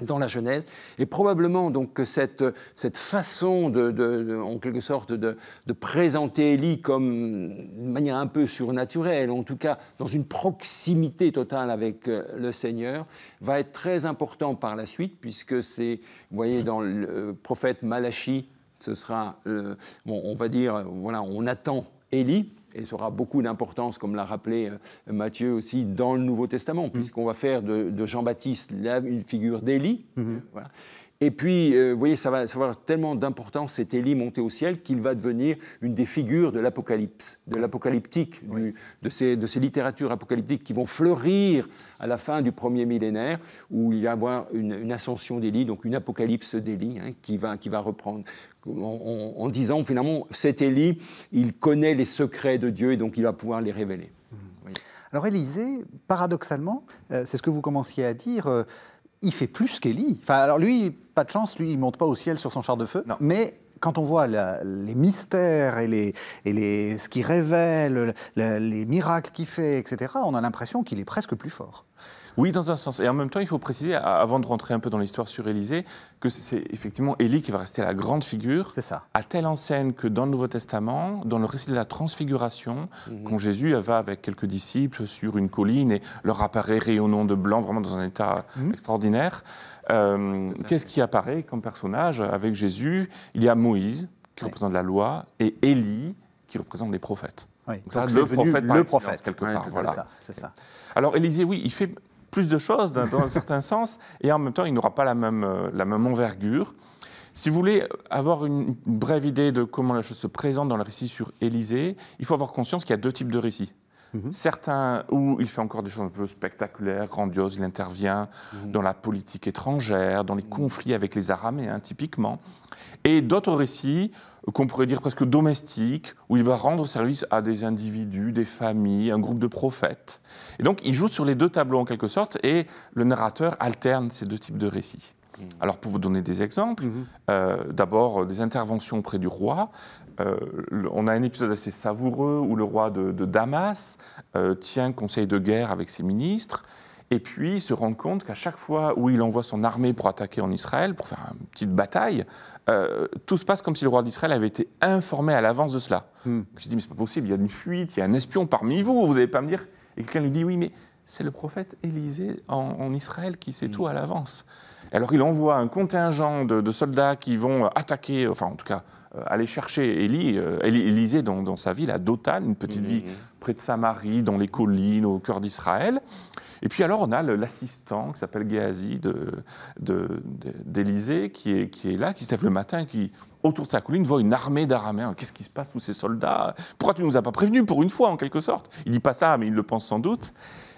dans la Genèse, et probablement donc que cette, cette façon de, en quelque sorte de, présenter Élie comme de manière un peu surnaturelle, en tout cas dans une proximité totale avec euh, le Seigneur, va être très important par la suite, puisque c'est, vous voyez, dans le euh, prophète Malachi, ce sera, euh, bon, on va dire, voilà, on attend Élie, et ça aura beaucoup d'importance, comme l'a rappelé euh, Matthieu aussi, dans le Nouveau Testament, mmh. puisqu'on va faire de, Jean-Baptiste une figure d'Élie. Mmh. Et puis, euh, vous voyez, ça va, avoir tellement d'importance, cet Élie monté au ciel, qu'il va devenir une des figures de l'apocalypse, de l'apocalyptique, de, ces, de ces littératures apocalyptiques qui vont fleurir à la fin du premier millénaire, où il va y avoir une, ascension d'Élie, donc une apocalypse d'Élie, hein, qui, va, qui va reprendre. En, en, disant finalement, cet Élie, il connaît les secrets de Dieu et donc il va pouvoir les révéler. Mmh. Alors Élisée, paradoxalement, euh, c'est ce que vous commenciez à dire, euh, il fait plus qu'Elie. Enfin, alors lui, pas de chance, lui, il monte pas au ciel sur son char de feu. Mais quand on voit les mystères et, et les, ce qu'il révèle, les miracles qu'il fait, etc., on a l'impression qu'il est presque plus fort. Oui, dans un sens. Et en même temps, il faut préciser, avant de rentrer un peu dans l'histoire sur Élisée que c'est effectivement Élie qui va rester la grande figure. C'est ça. À telle enseigne que dans le Nouveau Testament, dans le récit de la transfiguration, mhm. quand Jésus va avec quelques disciples sur une colline et leur apparaît rayonnant de blanc, vraiment dans un état mhm. extraordinaire, euh, qu'est-ce qui apparaît comme personnage avec Jésus Il y a Moïse, qui représente la loi, et Élie, qui représente les prophètes. Donc, le, prophète, quelque part. Voilà. Ça, ça. Alors, Élisée, oui, il fait plus de choses dans, un certain sens, et en même temps, il n'aura pas la même, euh, la même envergure. Si vous voulez avoir une brève idée de comment la chose se présente dans le récit sur Élysée, il faut avoir conscience qu'il y a deux types de récits. Mhm. Certains où il fait encore des choses un peu spectaculaires, grandioses. Il intervient mhm. dans la politique étrangère, dans les mhm. conflits avec les Araméens, typiquement. Et d'autres récits qu'on pourrait dire presque domestiques, où il va rendre service à des individus, des familles, un groupe de prophètes. Et donc il joue sur les deux tableaux en quelque sorte, et le narrateur alterne ces deux types de récits. Alors pour vous donner des exemples, euh, d'abord euh, des interventions auprès du roi, euh, on a un épisode assez savoureux où le roi de, Damas euh, tient conseil de guerre avec ses ministres. Et puis, se rend compte qu'à chaque fois où il envoie son armée pour attaquer en Israël, pour faire une petite bataille, euh, tout se passe comme si le roi d'Israël avait été informé à l'avance de cela. Hmm. il se dit, mais c'est pas possible, il y a une fuite, il y a un espion parmi vous, vous n'allez pas me dire. Et quelqu'un lui dit, oui, mais c'est le prophète Élisée en, Israël qui sait hmm. tout à l'avance. Alors, il envoie un contingent de soldats qui vont attaquer, enfin, en tout cas, euh, aller chercher Élie, euh, Élisée dans, sa ville, à Dothan, une petite mhm. ville près de Samarie, dans les collines, au cœur d'Israël. Et puis alors, on a l'assistant qui s'appelle Géasi d'Élisée, qui, est, là, qui se lève le matin qui, autour de sa colline, voit une armée d'Araméens. Hein, qu'est-ce qui se passe, tous ces soldats Pourquoi tu ne nous as pas prévenus, pour une fois, en quelque sorte Il dit pas ça, mais il le pense sans doute.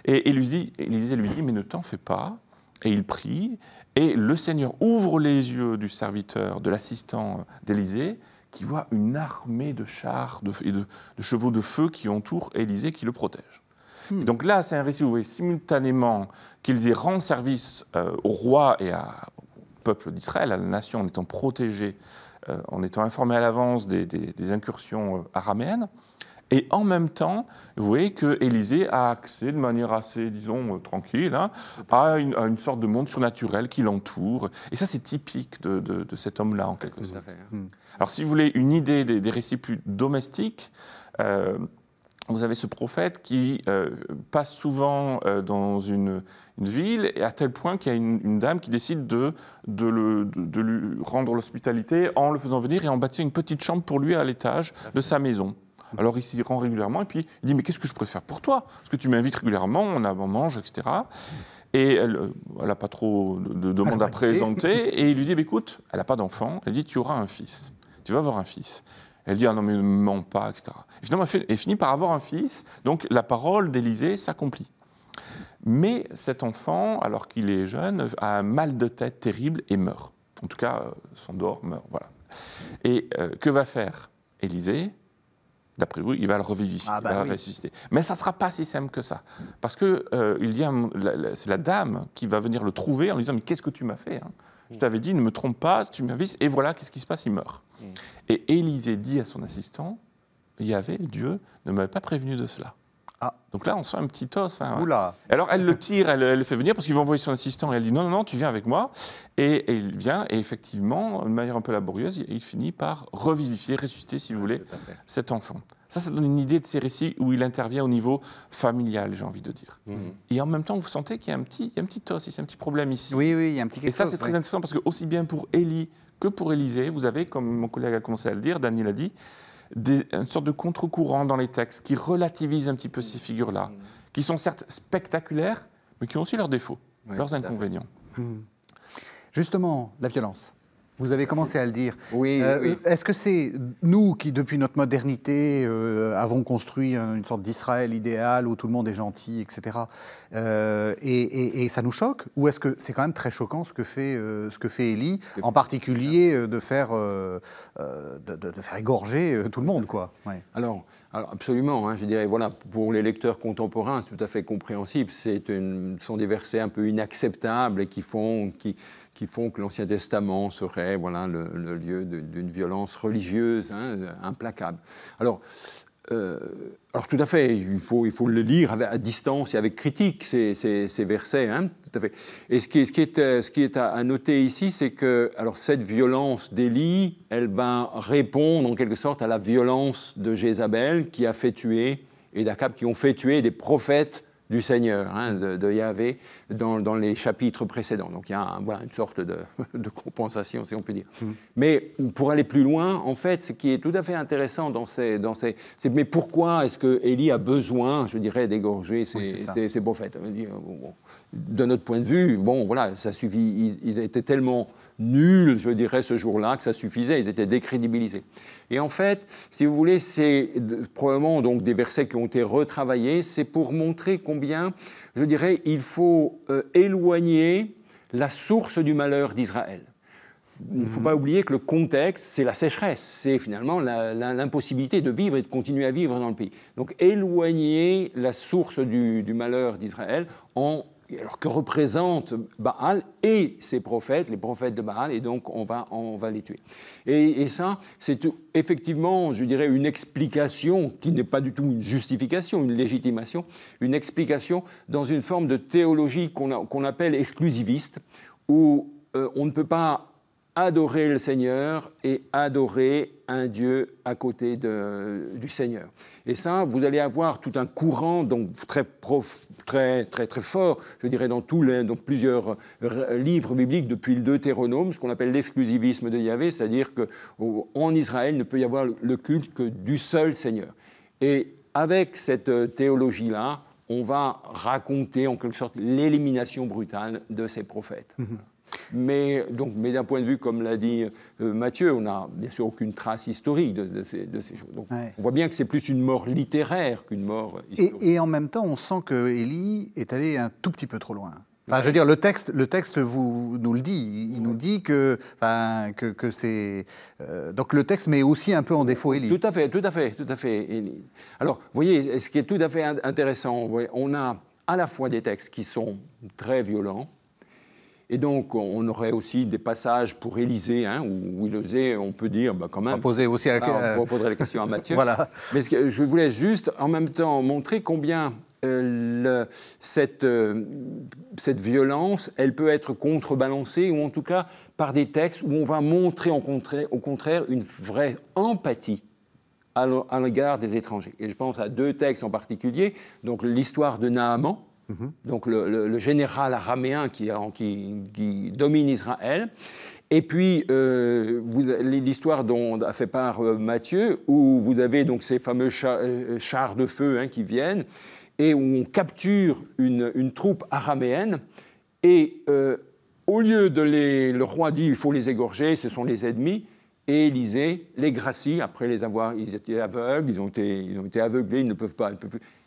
Et, et lui dit, Élisée lui dit, mais ne t'en fais pas. Et il prie, et le Seigneur ouvre les yeux du serviteur, de l'assistant d'Élisée, qui voit une armée de chars et de, chevaux de feu qui entourent Élisée, qui le protège. Hmm. donc là, c'est un récit où vous voyez simultanément y rend service euh, au roi et au peuple d'Israël, à la nation, en étant protégé, euh, en étant informé à l'avance des, incursions euh, araméennes, et en même temps, vous voyez que Élisée a accès de manière assez, disons, euh, tranquille, hein, à, une, sorte de monde surnaturel qui l'entoure. Et ça, c'est typique de, cet homme-là, en quelque sorte. Hein. Hmm. Alors, si vous voulez une idée des, récits plus domestiques, euh, vous avez ce prophète qui euh, passe souvent dans une, ville, et à tel point qu'il y a une, dame qui décide de, de, de lui rendre l'hospitalité en le faisant venir et en bâtissant une petite chambre pour lui à l'étage de sa maison. Alors il s'y rend régulièrement et puis il dit mais qu'est-ce que je préfère pour toi Parce que tu m'invites régulièrement, on, a, mange, etc. Et elle n'a euh, pas trop de, demandes à présenter. Et il lui dit, écoute, elle n'a pas d'enfant. Elle dit, tu auras un fils. Tu vas avoir un fils. Elle dit, ah non, mais ne mens pas, etc. Et finalement, elle, finit par avoir un fils. Donc la parole d'Élisée s'accomplit. Mais cet enfant, alors qu'il est jeune, a un mal de tête terrible et meurt. En tout cas, euh, s'endort, meurt. Voilà. Et euh, que va faire Élisée d'après vous, il va le revivifier, ah, bah il va le ressusciter. Mais ça ne sera pas si simple que ça. Parce que euh, c'est la dame qui va venir le trouver en lui disant Mais qu'est-ce que tu m'as fait hein Je t'avais dit, ne me trompe pas, tu m'avises, et voilà, qu'est-ce qui se passe Il meurt. Mm. Et Élisée dit à son assistant Yahvé, Dieu, ne m'avait pas prévenu de cela. Ah. Donc là, on sent un petit os. Hein, Alors, elle le tire, elle, le fait venir parce qu'il va envoyer son assistant et elle dit non, non, non, tu viens avec moi. Et, il vient et effectivement, de manière un peu laborieuse, il, finit par revivifier, ressusciter, si vous voulez, cet enfant. Ça, ça donne une idée de ces récits où il intervient au niveau familial, j'ai envie de dire. Mhm. Et en même temps, vous sentez qu'il y a un petit, il un petit os, il y un petit problème ici. Oui, oui, il y a un petit Et ça, c'est très intéressant parce que aussi bien pour Élie que pour Élisée, vous avez, comme mon collègue a commencé à le dire, Daniel a dit, une sorte de contre-courant dans les textes qui relativisent un petit peu ces figures-là, mmh. qui sont certes spectaculaires, mais qui ont aussi leurs défauts, leurs inconvénients. Mmh. Justement, la violence. Vous avez commencé à le dire. Euh, oui. Est-ce que c'est nous qui, depuis notre modernité, euh, avons construit une sorte d'Israël idéal où tout le monde est gentil, etc. Euh, et, ça nous choque Ou est-ce que c'est quand même très choquant ce que fait, ce que fait Eli, en particulier de faire, de, faire égorger tout le monde quoi. Alors, alors, absolument. Hein, je dirais, voilà, pour les lecteurs contemporains, c'est tout à fait compréhensible. C'est sont des versets un peu inacceptables et qui font. Qui, qui font que l'Ancien Testament serait voilà, le, lieu d'une violence religieuse hein, implacable. Alors, euh, alors tout à fait, il faut, il faut le lire à distance et avec critique, ces, ces, versets, hein, tout à fait. Et ce qui, est, ce qui est euh, à, noter ici, c'est que alors, cette violence d'Élie, elle va répondre en quelque sorte à la violence de Jézabel qui a fait tuer, et d'Akab qui ont fait tuer des prophètes du Seigneur, hein, de, Yahvé, dans, les chapitres précédents. Donc il y a voilà, une sorte de, compensation, si on peut dire. Hmm. Mais pour aller plus loin, en fait, ce qui est tout à fait intéressant dans ces... Dans ces mais pourquoi est-ce que Élie a besoin, je dirais, d'égorger ces prophètes De notre point de vue, bon, voilà, ça suffit. ils étaient tellement nul, je dirais, ce jour-là, que ça suffisait, ils étaient décrédibilisés. Et en fait, si vous voulez, c'est probablement donc des versets qui ont été retravaillés, c'est pour montrer combien, je dirais, il faut euh, éloigner la source du malheur d'Israël. Il ne faut mhm. pas oublier que le contexte, c'est la sécheresse, c'est finalement l'impossibilité de vivre et de continuer à vivre dans le pays. Donc éloigner la source du malheur d'Israël en alors que représente Baal et ses prophètes, les prophètes de Baal, et donc on va, on va les tuer. Et, ça, c'est effectivement, je dirais, une explication qui n'est pas du tout une justification, une légitimation, une explication dans une forme de théologie qu'on appelle exclusiviste, où euh, on ne peut pas adorer le Seigneur et adorer un Dieu à côté du Seigneur. Et ça, vous allez avoir tout un courant donc très, très, très, très fort, je dirais, dans, tous les, plusieurs euh, livres bibliques depuis le Deutéronome, ce qu'on appelle l'exclusivisme de Yahvé, c'est-à-dire qu'en Israël ne peut y avoir le culte que du seul Seigneur. Et avec cette euh, théologie-là, on va raconter en quelque sorte l'élimination brutale de ces prophètes. Mm-hmm. Mais, donc, mais d'un point de vue, comme l'a dit euh, Mathieu, on n'a bien sûr aucune trace historique de, ces, choses. Donc on voit bien que c'est plus une mort littéraire qu'une mort historique. Et, en même temps, on sent que Élie est allé un tout petit peu trop loin. Enfin, je veux dire, le texte, le texte vous, nous le dit. Il nous dit que, enfin, que, c'est. Euh, donc le texte met aussi un peu en défaut Élie. Tout à fait, tout à fait, tout à fait. Alors, vous voyez, ce qui est tout à fait intéressant, on a à la fois des textes qui sont très violents, et donc, on aurait aussi des passages pour Élysée, hein, où, osait, on peut dire, bah, quand même. Bah, on poser aussi on la question à Mathieu. voilà. Mais je voulais juste, en même temps, montrer combien euh, cette, euh, cette violence, elle peut être contrebalancée, ou en tout cas par des textes où on va montrer, au contraire, une vraie empathie à l'égard des étrangers. Et je pense à deux textes en particulier, donc l'histoire de Naaman, Mhm. donc le, général araméen qui, domine Israël. Et puis euh, l'histoire dont a fait part euh, Matthieu où vous avez donc ces fameux euh, chars de feu hein, qui viennent, et où on capture une, troupe araméenne, et au lieu de les... Le roi dit, il faut les égorger, ce sont les ennemis, et Élisée les gracie, après les avoir... Ils étaient aveugles, ils ont été, ils ont été aveuglés, ils ne peuvent pas,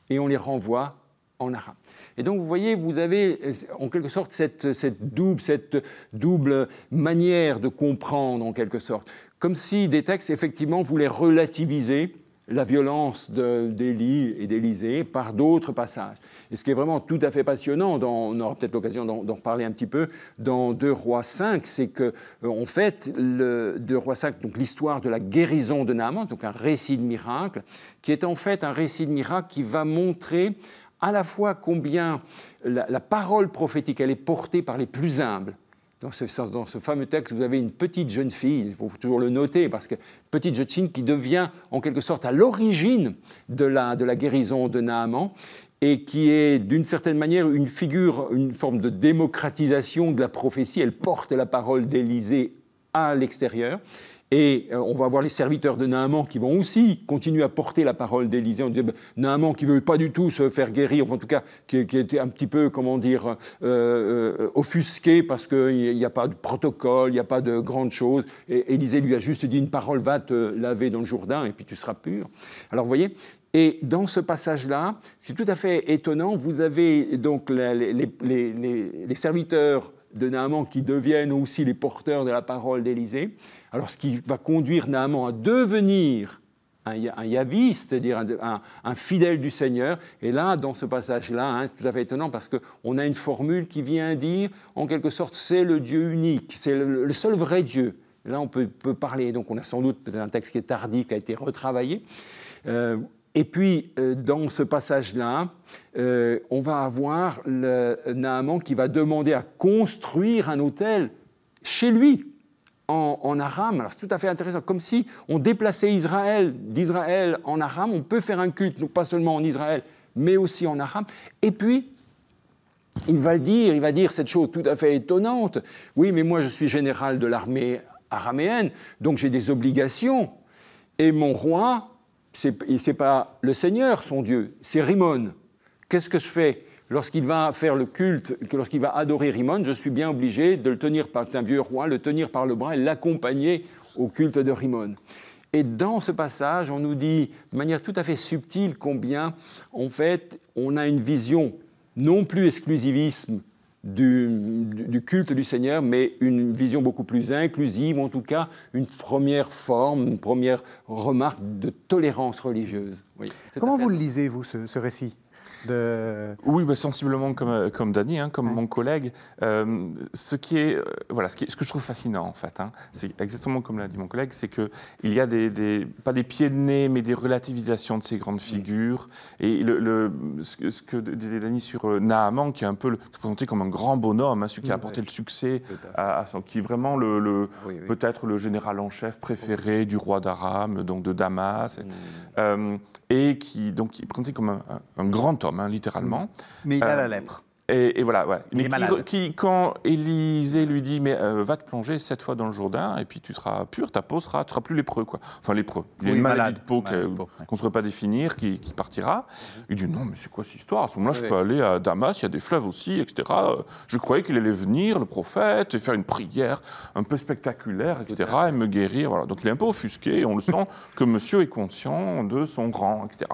et on les renvoie en arabe. Et donc vous voyez, vous avez euh, en quelque sorte cette, double, cette double manière de comprendre en quelque sorte, comme si des textes effectivement voulaient relativiser la violence d'Élie et d'Élysée par d'autres passages. Et ce qui est vraiment tout à fait passionnant, on aura peut-être l'occasion d'en reparler un petit peu, dans Deux Rois 5, c'est que euh, en fait, le, Deux Rois 5, donc l'histoire de la guérison de Naaman, donc un récit de miracle, qui est en fait un récit de miracle qui va montrer à la fois combien la, parole prophétique, elle est portée par les plus humbles. Dans ce, fameux texte, vous avez une petite jeune fille, il faut toujours le noter, parce que petite jeune fille qui devient en quelque sorte à l'origine de la, de la guérison de Naaman, et qui est d'une certaine manière une figure, une forme de démocratisation de la prophétie. Elle porte la parole d'Élisée à l'extérieur. Et euh, on va voir les serviteurs de Naaman qui vont aussi continuer à porter la parole d'Élisée bah, Naaman qui veut pas du tout se faire guérir, en tout cas qui, était un petit peu, comment dire, euh, euh, offusqué parce qu'il n'y a pas de protocole, il n'y a pas de grande chose. Et Élisée lui a juste dit une parole va te laver dans le Jourdain et puis tu seras pur. Alors vous voyez, et dans ce passage-là, c'est tout à fait étonnant, vous avez donc les, les serviteurs de Naaman qui deviennent aussi les porteurs de la parole d'Élisée. Alors ce qui va conduire Naaman à devenir un, yaviste, c'est-à-dire un, fidèle du Seigneur. Et là, dans ce passage-là, hein, c'est tout à fait étonnant parce qu'on a une formule qui vient dire, en quelque sorte, c'est le Dieu unique, c'est le, seul vrai Dieu. là, on peut, parler, donc on a sans doute peut-être un texte qui est tardif, qui a été retravaillé. Euh, et puis, euh, dans ce passage-là, euh, on va avoir le Naaman qui va demander à construire un hôtel chez lui, en, Aram. Alors c'est tout à fait intéressant. Comme si on déplaçait Israël d'Israël en Aram, on peut faire un culte, non pas seulement en Israël, mais aussi en Aram. Et puis, il va le dire, il va dire cette chose tout à fait étonnante. Oui, mais moi je suis général de l'armée araméenne, donc j'ai des obligations. Et mon roi, c'est, pas le Seigneur, son Dieu, c'est Rimon. Qu'est-ce que je fais lorsqu'il va faire le culte, lorsqu'il va adorer Rimon, je suis bien obligé de le tenir par un vieux roi, le tenir par le bras et l'accompagner au culte de Rimon. Et dans ce passage, on nous dit de manière tout à fait subtile combien, en fait, on a une vision non plus exclusivisme du, culte du Seigneur, mais une vision beaucoup plus inclusive, en tout cas une première forme, une première remarque de tolérance religieuse. Comment vous le lisez, vous, ce récit de... Oui, bah, sensiblement comme, euh, comme Dany, hein, comme mon collègue. Euh, ce, qui est, euh, voilà, ce, que je trouve fascinant, en fait, hein, c'est exactement comme l'a dit mon collègue, c'est qu'il y a des, pas des pieds de nez, mais des relativisations de ces grandes figures. Et le, ce, que disait Dany sur Naaman, qui est un peu présenté comme un grand bonhomme, hein, celui qui a apporté le succès, à, qui est vraiment le, peut-être le général en chef préféré du roi d'Aram, donc de Damas, mm. et qui donc, est présenté comme un, un grand homme littéralement. Mais il a la euh, lèpre. Et, voilà, ouais. mais qui, quand Élisée lui dit, mais euh, va te plonger sept fois dans le Jourdain, et puis tu seras pur, ta peau sera, tu seras plus lépreux, quoi. Enfin, lépreux. Il malades a de peau qu'on ne saurait pas définir, qui, partira. Mhm. Il dit, non, mais c'est quoi cette histoire À ce moment-là, je peux aller à Damas, il y a des fleuves aussi, etc. Je croyais qu'il allait venir, le prophète, et faire une prière un peu spectaculaire, etc., et me guérir. Voilà. Donc il est un peu offusqué, et on le sent que monsieur est conscient de son grand, etc.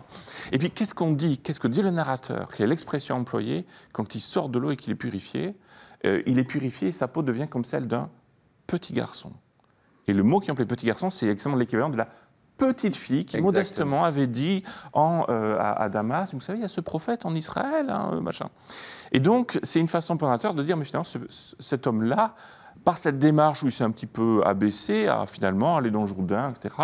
Et puis, qu'est-ce qu'on dit Qu'est-ce que dit le narrateur Quelle est l'expression employée quand il sort de l'eau et qu'il est purifié, euh, il est purifié et sa peau devient comme celle d'un petit garçon. Et le mot qui emploie petit garçon, c'est exactement l'équivalent de la petite fille qui, modestement, avait dit en, euh, à, Damas, vous savez, il y a ce prophète en Israël, hein, machin. Et donc, c'est une façon pour de dire, mais finalement, cet homme-là par cette démarche où il s'est un petit peu abaissé à finalement aller dans Jourdain, etc.,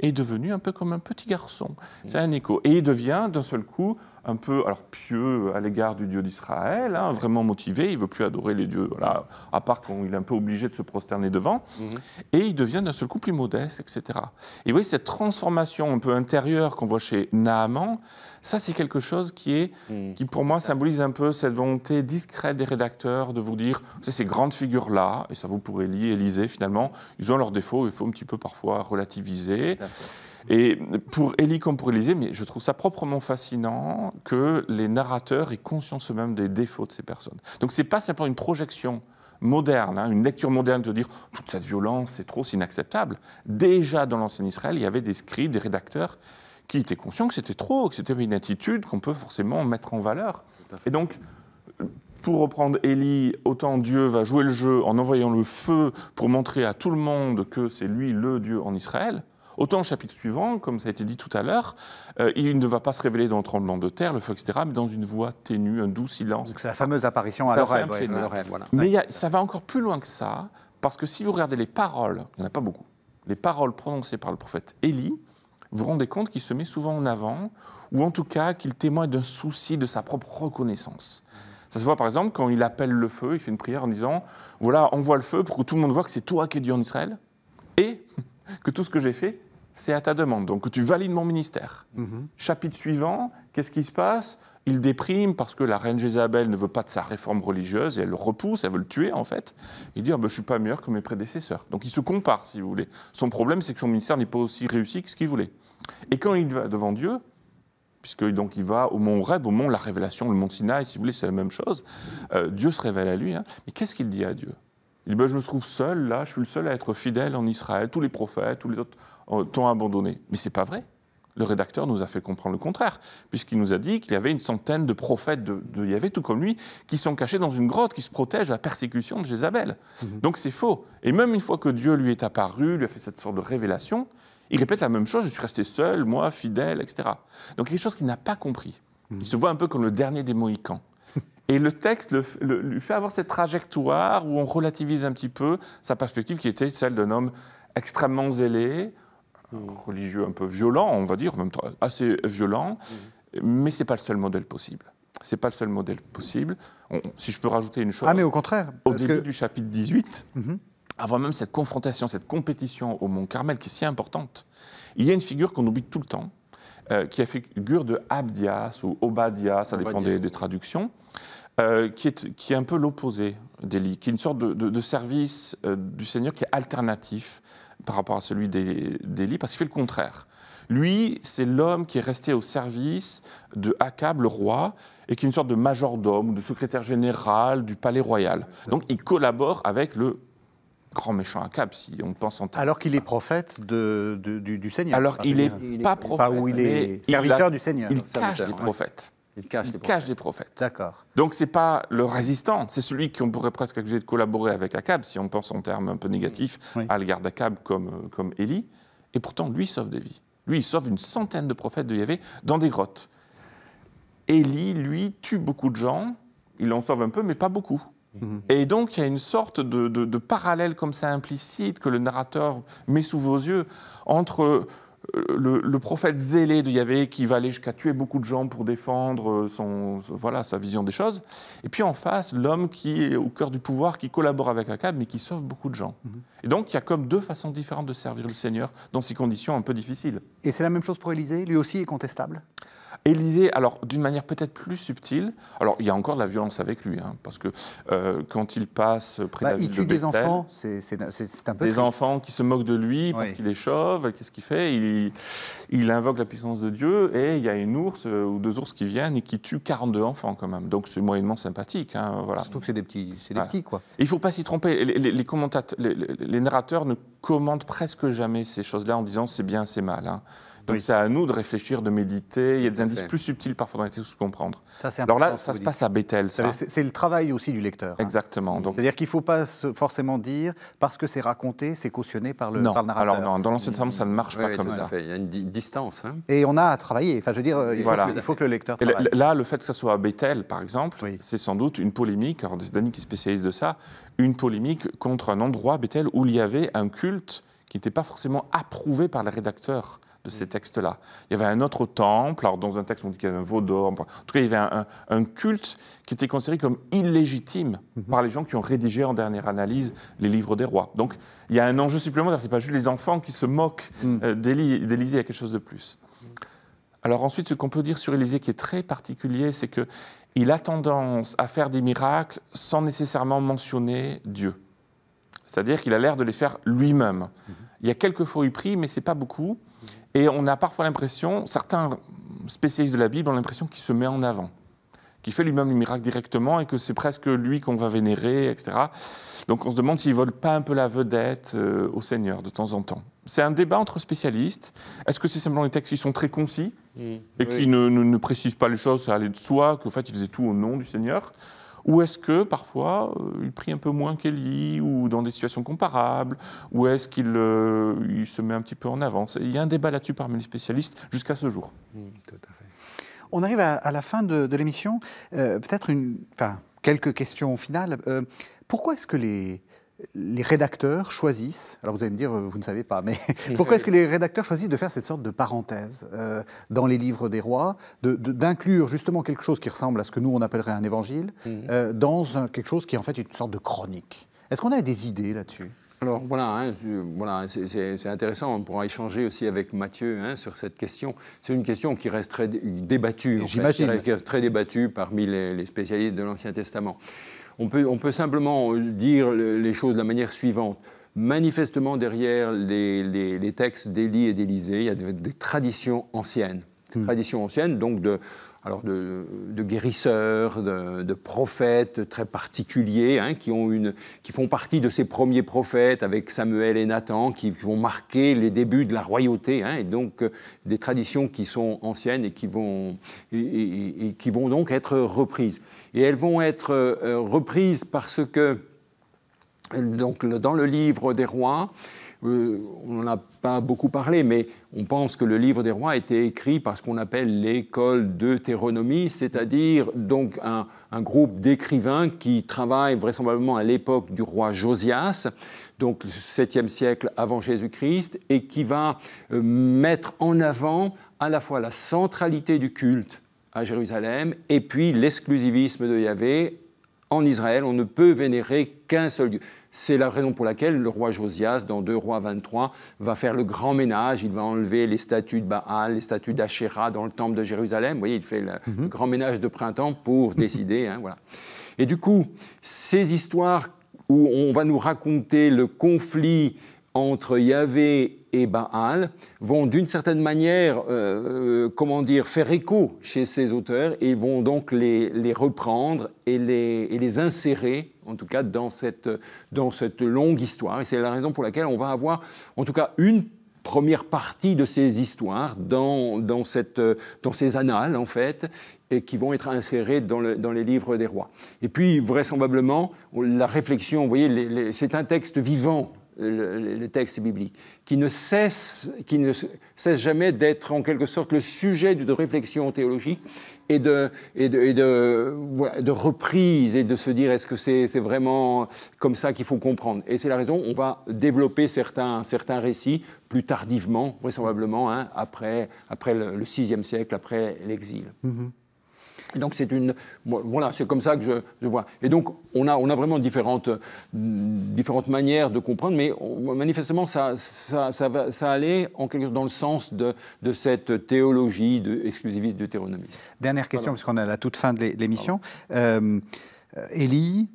est devenu un peu comme un petit garçon. Mm. C'est un écho. Et il devient d'un seul coup un peu alors pieux à l'égard du Dieu d'Israël, hein, vraiment motivé, il veut plus adorer les dieux, voilà, à part qu'il est un peu obligé de se prosterner devant, mm-hmm. et il devient d'un seul coup plus modeste, etc. Et vous voyez cette transformation un peu intérieure qu'on voit chez Naaman, ça, c'est quelque chose qui, est, hmm. qui, pour moi, symbolise un peu cette volonté discrète des rédacteurs de vous dire, c'est ces grandes figures-là, et ça vous pourrez lire et finalement, ils ont leurs défauts, il faut un petit peu parfois relativiser. Et pour Élie comme pour Élisée, mais je trouve ça proprement fascinant que les narrateurs aient conscience eux-mêmes des défauts de ces personnes. Donc ce n'est pas simplement une projection moderne, hein, une lecture moderne de dire toute cette violence, c'est trop, c'est inacceptable. Déjà dans l'ancien Israël, il y avait des scribes, des rédacteurs qui était conscient que c'était trop, que c'était une attitude qu'on peut forcément mettre en valeur. Et donc, pour reprendre Élie, autant Dieu va jouer le jeu en envoyant le feu pour montrer à tout le monde que c'est lui le Dieu en Israël, autant au chapitre suivant, comme ça a été dit tout à l'heure, euh, il ne va pas se révéler dans le tremblement de terre, le feu, etc., mais dans une voix ténue, un doux silence. C'est la fameuse apparition à l'oreille. Mais ça va encore plus loin que ça, parce que si vous regardez les paroles, il n'y en a pas beaucoup, les paroles prononcées par le prophète Élie, vous vous rendez compte qu'il se met souvent en avant, ou en tout cas qu'il témoigne d'un souci de sa propre reconnaissance. Ça se voit par exemple quand il appelle le feu, il fait une prière en disant Voilà, envoie le feu pour que tout le monde voit que c'est toi qui es Dieu en Israël, et que tout ce que j'ai fait, c'est à ta demande. Donc que tu valides mon ministère. Mhm. Chapitre suivant, qu'est-ce qui se passe il déprime parce que la reine Jézabel ne veut pas de sa réforme religieuse et elle le repousse, elle veut le tuer en fait. Il dit ah, ben, Je ne suis pas meilleur que mes prédécesseurs. Donc il se compare, si vous voulez. Son problème, c'est que son ministère n'est pas aussi réussi que ce qu'il voulait. Et quand il va devant Dieu, puisque il va au mont Horeb, au mont la révélation, le mont Sinaï, si vous voulez, c'est la même chose, euh, Dieu se révèle à lui. Hein. Mais qu'est-ce qu'il dit à Dieu Il dit ben, Je me trouve seul, là, je suis le seul à être fidèle en Israël, tous les prophètes, tous les autres t'ont abandonné. Mais ce n'est pas vrai. Le rédacteur nous a fait comprendre le contraire, puisqu'il nous a dit qu'il y avait une centaine de prophètes de, de, Yahvé, tout comme lui, qui sont cachés dans une grotte, qui se protègent de la persécution de Jézabel. Mmh. Donc c'est faux. Et même une fois que Dieu lui est apparu, lui a fait cette sorte de révélation, il répète la même chose, je suis resté seul, moi, fidèle, etc. Donc quelque chose qu'il n'a pas compris. Hmm. Il se voit un peu comme le dernier des Mohicans. Et le texte lui fait avoir cette trajectoire où on relativise un petit peu sa perspective qui était celle d'un homme extrêmement zélé, hmm. religieux un peu violent, on va dire, en même temps assez violent, hmm. mais ce n'est pas le seul modèle possible. Ce n'est pas le seul modèle possible. si je peux rajouter une chose. Ah, mais au contraire. Au début du chapitre 18, avant même cette confrontation, cette compétition au Mont Carmel qui est si importante, il y a une figure qu'on oublie tout le temps, euh, qui est la figure de Abdias ou Obadiah, ça dépend des, traductions, euh, qui, est, qui est un peu l'opposé d'Élie, qui est une sorte de, service euh, du Seigneur qui est alternatif par rapport à celui d'Élie, parce qu'il fait le contraire. Lui, c'est l'homme qui est resté au service de Akab, le roi, et qui est une sorte de majordome ou de secrétaire général du palais royal. Donc il collabore avec le grand méchant à cap, si on pense en termes... – Alors qu'il est prophète de, du, Seigneur. Alors il n'est pas prophète. il est serviteur du Seigneur. Il cache les prophètes. Il cache, il prophètes. prophètes. D'accord. Donc c'est pas le résistant, c'est celui qu'on pourrait presque accuser de collaborer avec Akab, si on pense en termes un peu négatifs, à l'égard d'Akab comme, euh, comme Élie. Et pourtant, lui sauve des vies. Lui, il sauve une centaine de prophètes de Yahvé dans des grottes. Élie, lui, tue beaucoup de gens. Il en sauve un peu, mais pas beaucoup. Mhm. Et donc, il y a une sorte de, parallèle comme ça implicite que le narrateur met sous vos yeux entre euh, le, prophète zélé de Yahvé qui va aller jusqu'à tuer beaucoup de gens pour défendre euh, son, voilà, sa vision des choses, et puis en face, l'homme qui est au cœur du pouvoir, qui collabore avec Akab, mais qui sauve beaucoup de gens. Mhm. Et donc, il y a comme deux façons différentes de servir le Seigneur dans ces conditions un peu difficiles. Et c'est la même chose pour Élisée Lui aussi est contestable Élysée, alors d'une manière peut-être plus subtile, alors il y a encore de la violence avec lui, hein, parce que euh, quand il passe près de la ville il tue des enfants, c'est un peu Des enfants qui se moquent de lui parce qu'il est chauve, qu'est-ce qu'il fait il, il, invoque la puissance de Dieu et il y a une ours euh, ou deux ours qui viennent et qui tuent 42 enfants quand même, donc c'est moyennement sympathique. Hein, voilà. Surtout que c'est des petits, c'est petits quoi. il ne faut pas s'y tromper, les, les commentateurs, les, narrateurs ne commentent presque jamais ces choses-là en disant c'est bien, c'est mal. Hein. Donc c'est à nous de réfléchir, de méditer. Il y a des indices plus subtils parfois dans les textes pour comprendre. Alors là, ça se passe à Bethel. C'est le travail aussi du lecteur. Hein. Exactement. C'est-à-dire qu'il ne faut pas forcément dire parce que c'est raconté, c'est cautionné par le, non. narrateur. Alors dans l'Ancien temps, ça ne marche pas comme ça. Il y a une distance. Hein. Et on a à travailler. Enfin, je veux dire, il, faut, que, il faut, que, le lecteur travaille. là, le fait que ça soit à Bethel, par exemple, c'est sans doute une polémique. Alors, Dany qui est spécialiste de ça, une polémique contre un endroit, Bethel, où il y avait un culte qui n'était pas forcément approuvé par les rédacteurs de mm. ces textes-là. Il y avait un autre temple, alors dans un texte on dit qu'il y avait un veau d'or, en tout cas il y avait un, culte qui était considéré comme illégitime mm-hmm. par les gens qui ont rédigé en dernière analyse les livres des rois. Donc il y a un enjeu supplémentaire, c'est pas juste les enfants qui se moquent mm. euh, d'Élisée, il y a quelque chose de plus. Alors ensuite, ce qu'on peut dire sur Élisée qui est très particulier, c'est que il a tendance à faire des miracles sans nécessairement mentionner Dieu. C'est-à-dire qu'il a l'air de les faire lui-même. Mm-hmm. Il y a quelques fois eu pris, mais c'est pas beaucoup. Et on a parfois l'impression, certains spécialistes de la Bible ont l'impression qu'il se met en avant, qu'il fait lui-même le miracle directement et que c'est presque lui qu'on va vénérer, etc. Donc on se demande s'il ne vole pas un peu la vedette euh, au Seigneur de temps en temps. C'est un débat entre spécialistes. Est-ce que c'est simplement les textes qui sont très concis mmh. et qui ne, ne, précisent pas les choses, ça allait de soi, qu'en fait il faisait tout au nom du Seigneur ou est-ce que parfois euh, il prie un peu moins qu'Elie, ou dans des situations comparables Ou est-ce qu'il euh, il se met un petit peu en avance Il y a un débat là-dessus parmi les spécialistes jusqu'à ce jour. Mmh, On arrive à, la fin de, l'émission. Euh, peut-être une, quelques questions finales. pourquoi est-ce que les, les rédacteurs choisissent, alors vous allez me dire, euh, vous ne savez pas, mais pourquoi est-ce que les rédacteurs choisissent de faire cette sorte de parenthèse euh, dans les livres des rois, d'inclure justement quelque chose qui ressemble à ce que nous on appellerait un évangile, mhm. euh, dans quelque chose qui est en fait une sorte de chronique Est-ce qu'on a des idées là-dessus alors voilà, hein, voilà c'est intéressant, on pourra échanger aussi avec Mathieu hein, sur cette question. C'est une question qui reste très débattue, j'imagine, qui reste très débattue parmi les spécialistes de l'Ancien Testament on peut, simplement euh, dire les choses de la manière suivante. Manifestement, derrière les, textes d'Élie et d'Élysée, il y a des, traditions anciennes. Hmm. Traditions anciennes, donc de, alors de, guérisseurs, de, prophètes très particuliers, hein, qui, font partie de ces premiers prophètes avec Samuel et Nathan, qui, vont marquer les débuts de la royauté, hein, et donc euh, des traditions qui sont anciennes et qui vont, donc être reprises. Et elles vont être euh, reprises parce que, dans le livre des rois, euh, on n'en a pas beaucoup parlé, mais on pense que le livre des rois a été écrit par ce qu'on appelle l'école de théronomie, c'est-à-dire donc un, groupe d'écrivains qui travaillent vraisemblablement à l'époque du roi Josias, donc le 7e siècle avant Jésus-Christ, et qui va euh, mettre en avant à la fois la centralité du culte à Jérusalem et puis l'exclusivisme de Yahvé en Israël, on ne peut vénérer qu'un seul Dieu. C'est la raison pour laquelle le roi Josias, dans 2 rois 23, va faire le grand ménage. Il va enlever les statues de Baal, les statues d'Achéra dans le temple de Jérusalem. Vous voyez, il fait le, mhm. grand ménage de printemps pour décider. Hein, voilà. Et du coup, ces histoires où on va nous raconter le conflit entre Yahvé et Baal vont d'une certaine manière, euh, euh, comment dire, faire écho chez ces auteurs et vont donc les, reprendre et les insérer en tout cas dans cette, dans cette longue histoire. Et c'est la raison pour laquelle on va avoir, en tout cas, une première partie de ces histoires dans, cette, dans ces annales, en fait, et qui vont être insérées dans, les livres des rois. Et puis, vraisemblablement, la réflexion, vous voyez, c'est un texte vivant, le, texte biblique, qui ne cesse, qui ne cesse jamais d'être en quelque sorte le sujet de réflexion théologique et de, et de, et de, reprise et de se dire est-ce que c'est vraiment comme ça qu'il faut comprendre. Et c'est la raison, on va développer certains, certains récits plus tardivement, vraisemblablement, hein, après, après le, VIe siècle, après l'exil. Mm-hmm donc c'est une voilà c'est comme ça que je, je, vois et donc on a on a vraiment différentes différentes manières de comprendre mais manifestement ça ça, ça, va, ça allait en quelque sorte dans le sens de, de cette théologie de, exclusiviste Dernière question puisqu'on est à la toute fin de l'émission. Euh, Élie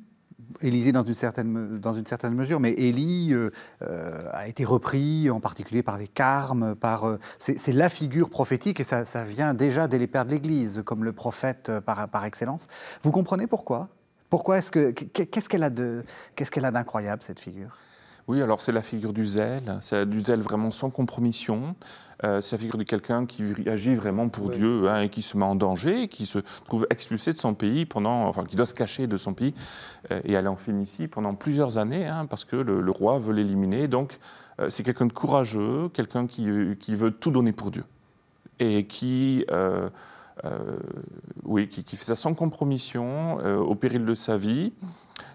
Élysée dans une certaine, dans une certaine mesure, mais Élie euh, euh, a été repris en particulier par les carmes, par, euh, c'est la figure prophétique et ça, ça, vient déjà dès les pères de l'Église, comme le prophète par, par excellence. Vous comprenez pourquoi Pourquoi est-ce que, qu'est-ce qu'elle a, de, qu'est-ce qu'elle a d'incroyable, cette figure oui, alors c'est la figure du zèle, c'est du zèle vraiment sans compromission, c'est euh, la figure de quelqu'un qui agit vraiment pour Dieu hein, et qui se met en danger, qui se trouve expulsé de son pays pendant, enfin, qui doit se cacher de son pays euh, et aller en Phénicie pendant plusieurs années hein, parce que le, roi veut l'éliminer. Donc, euh, c'est quelqu'un de courageux, quelqu'un qui, veut tout donner pour Dieu et qui, fait ça sans compromission, au péril de sa vie,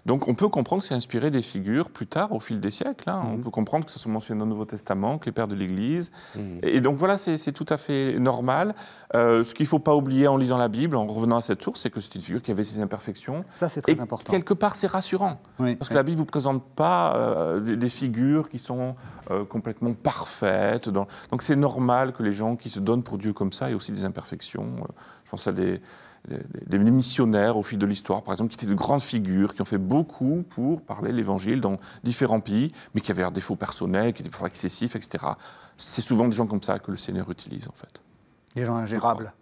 donc on peut comprendre que c'est inspiré des figures plus tard, au fil des siècles. Hein. On mhm. peut comprendre que ça se mentionne dans le Nouveau Testament, que les pères de l'Église. Mhm. Et donc voilà, c'est tout à fait normal. Euh, ce qu'il ne faut pas oublier en lisant la Bible, en revenant à cette source, c'est que c'est une figure qui avait ses imperfections. Ça, c'est très important. – et Quelque part, c'est rassurant. parce que la Bible ne vous présente pas euh, des, figures qui sont euh, complètement parfaites. Donc c'est normal que les gens qui se donnent pour Dieu comme ça aient aussi des imperfections. je pense à des des, missionnaires au fil de l'histoire, par exemple, qui étaient de grandes figures, qui ont fait beaucoup pour parler l'Évangile dans différents pays, mais qui avaient leurs défauts personnels, qui étaient parfois excessifs, etc. C'est souvent des gens comme ça que le Seigneur utilise, en fait. Des gens ingérables.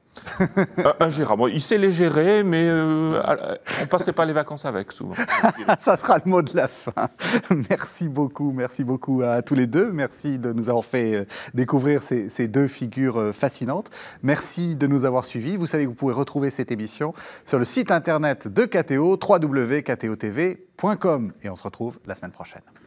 un, gérard. il sait les gérer, mais euh, on passerait pas les vacances avec, souvent. Ça sera le mot de la fin. Merci beaucoup, merci beaucoup à tous les deux. Merci de nous avoir fait euh, découvrir ces, ces deux figures euh, fascinantes. Merci de nous avoir suivis. Vous savez que vous pouvez retrouver cette émission sur le site internet de KTO, www.ktotv.com. Et on se retrouve la semaine prochaine.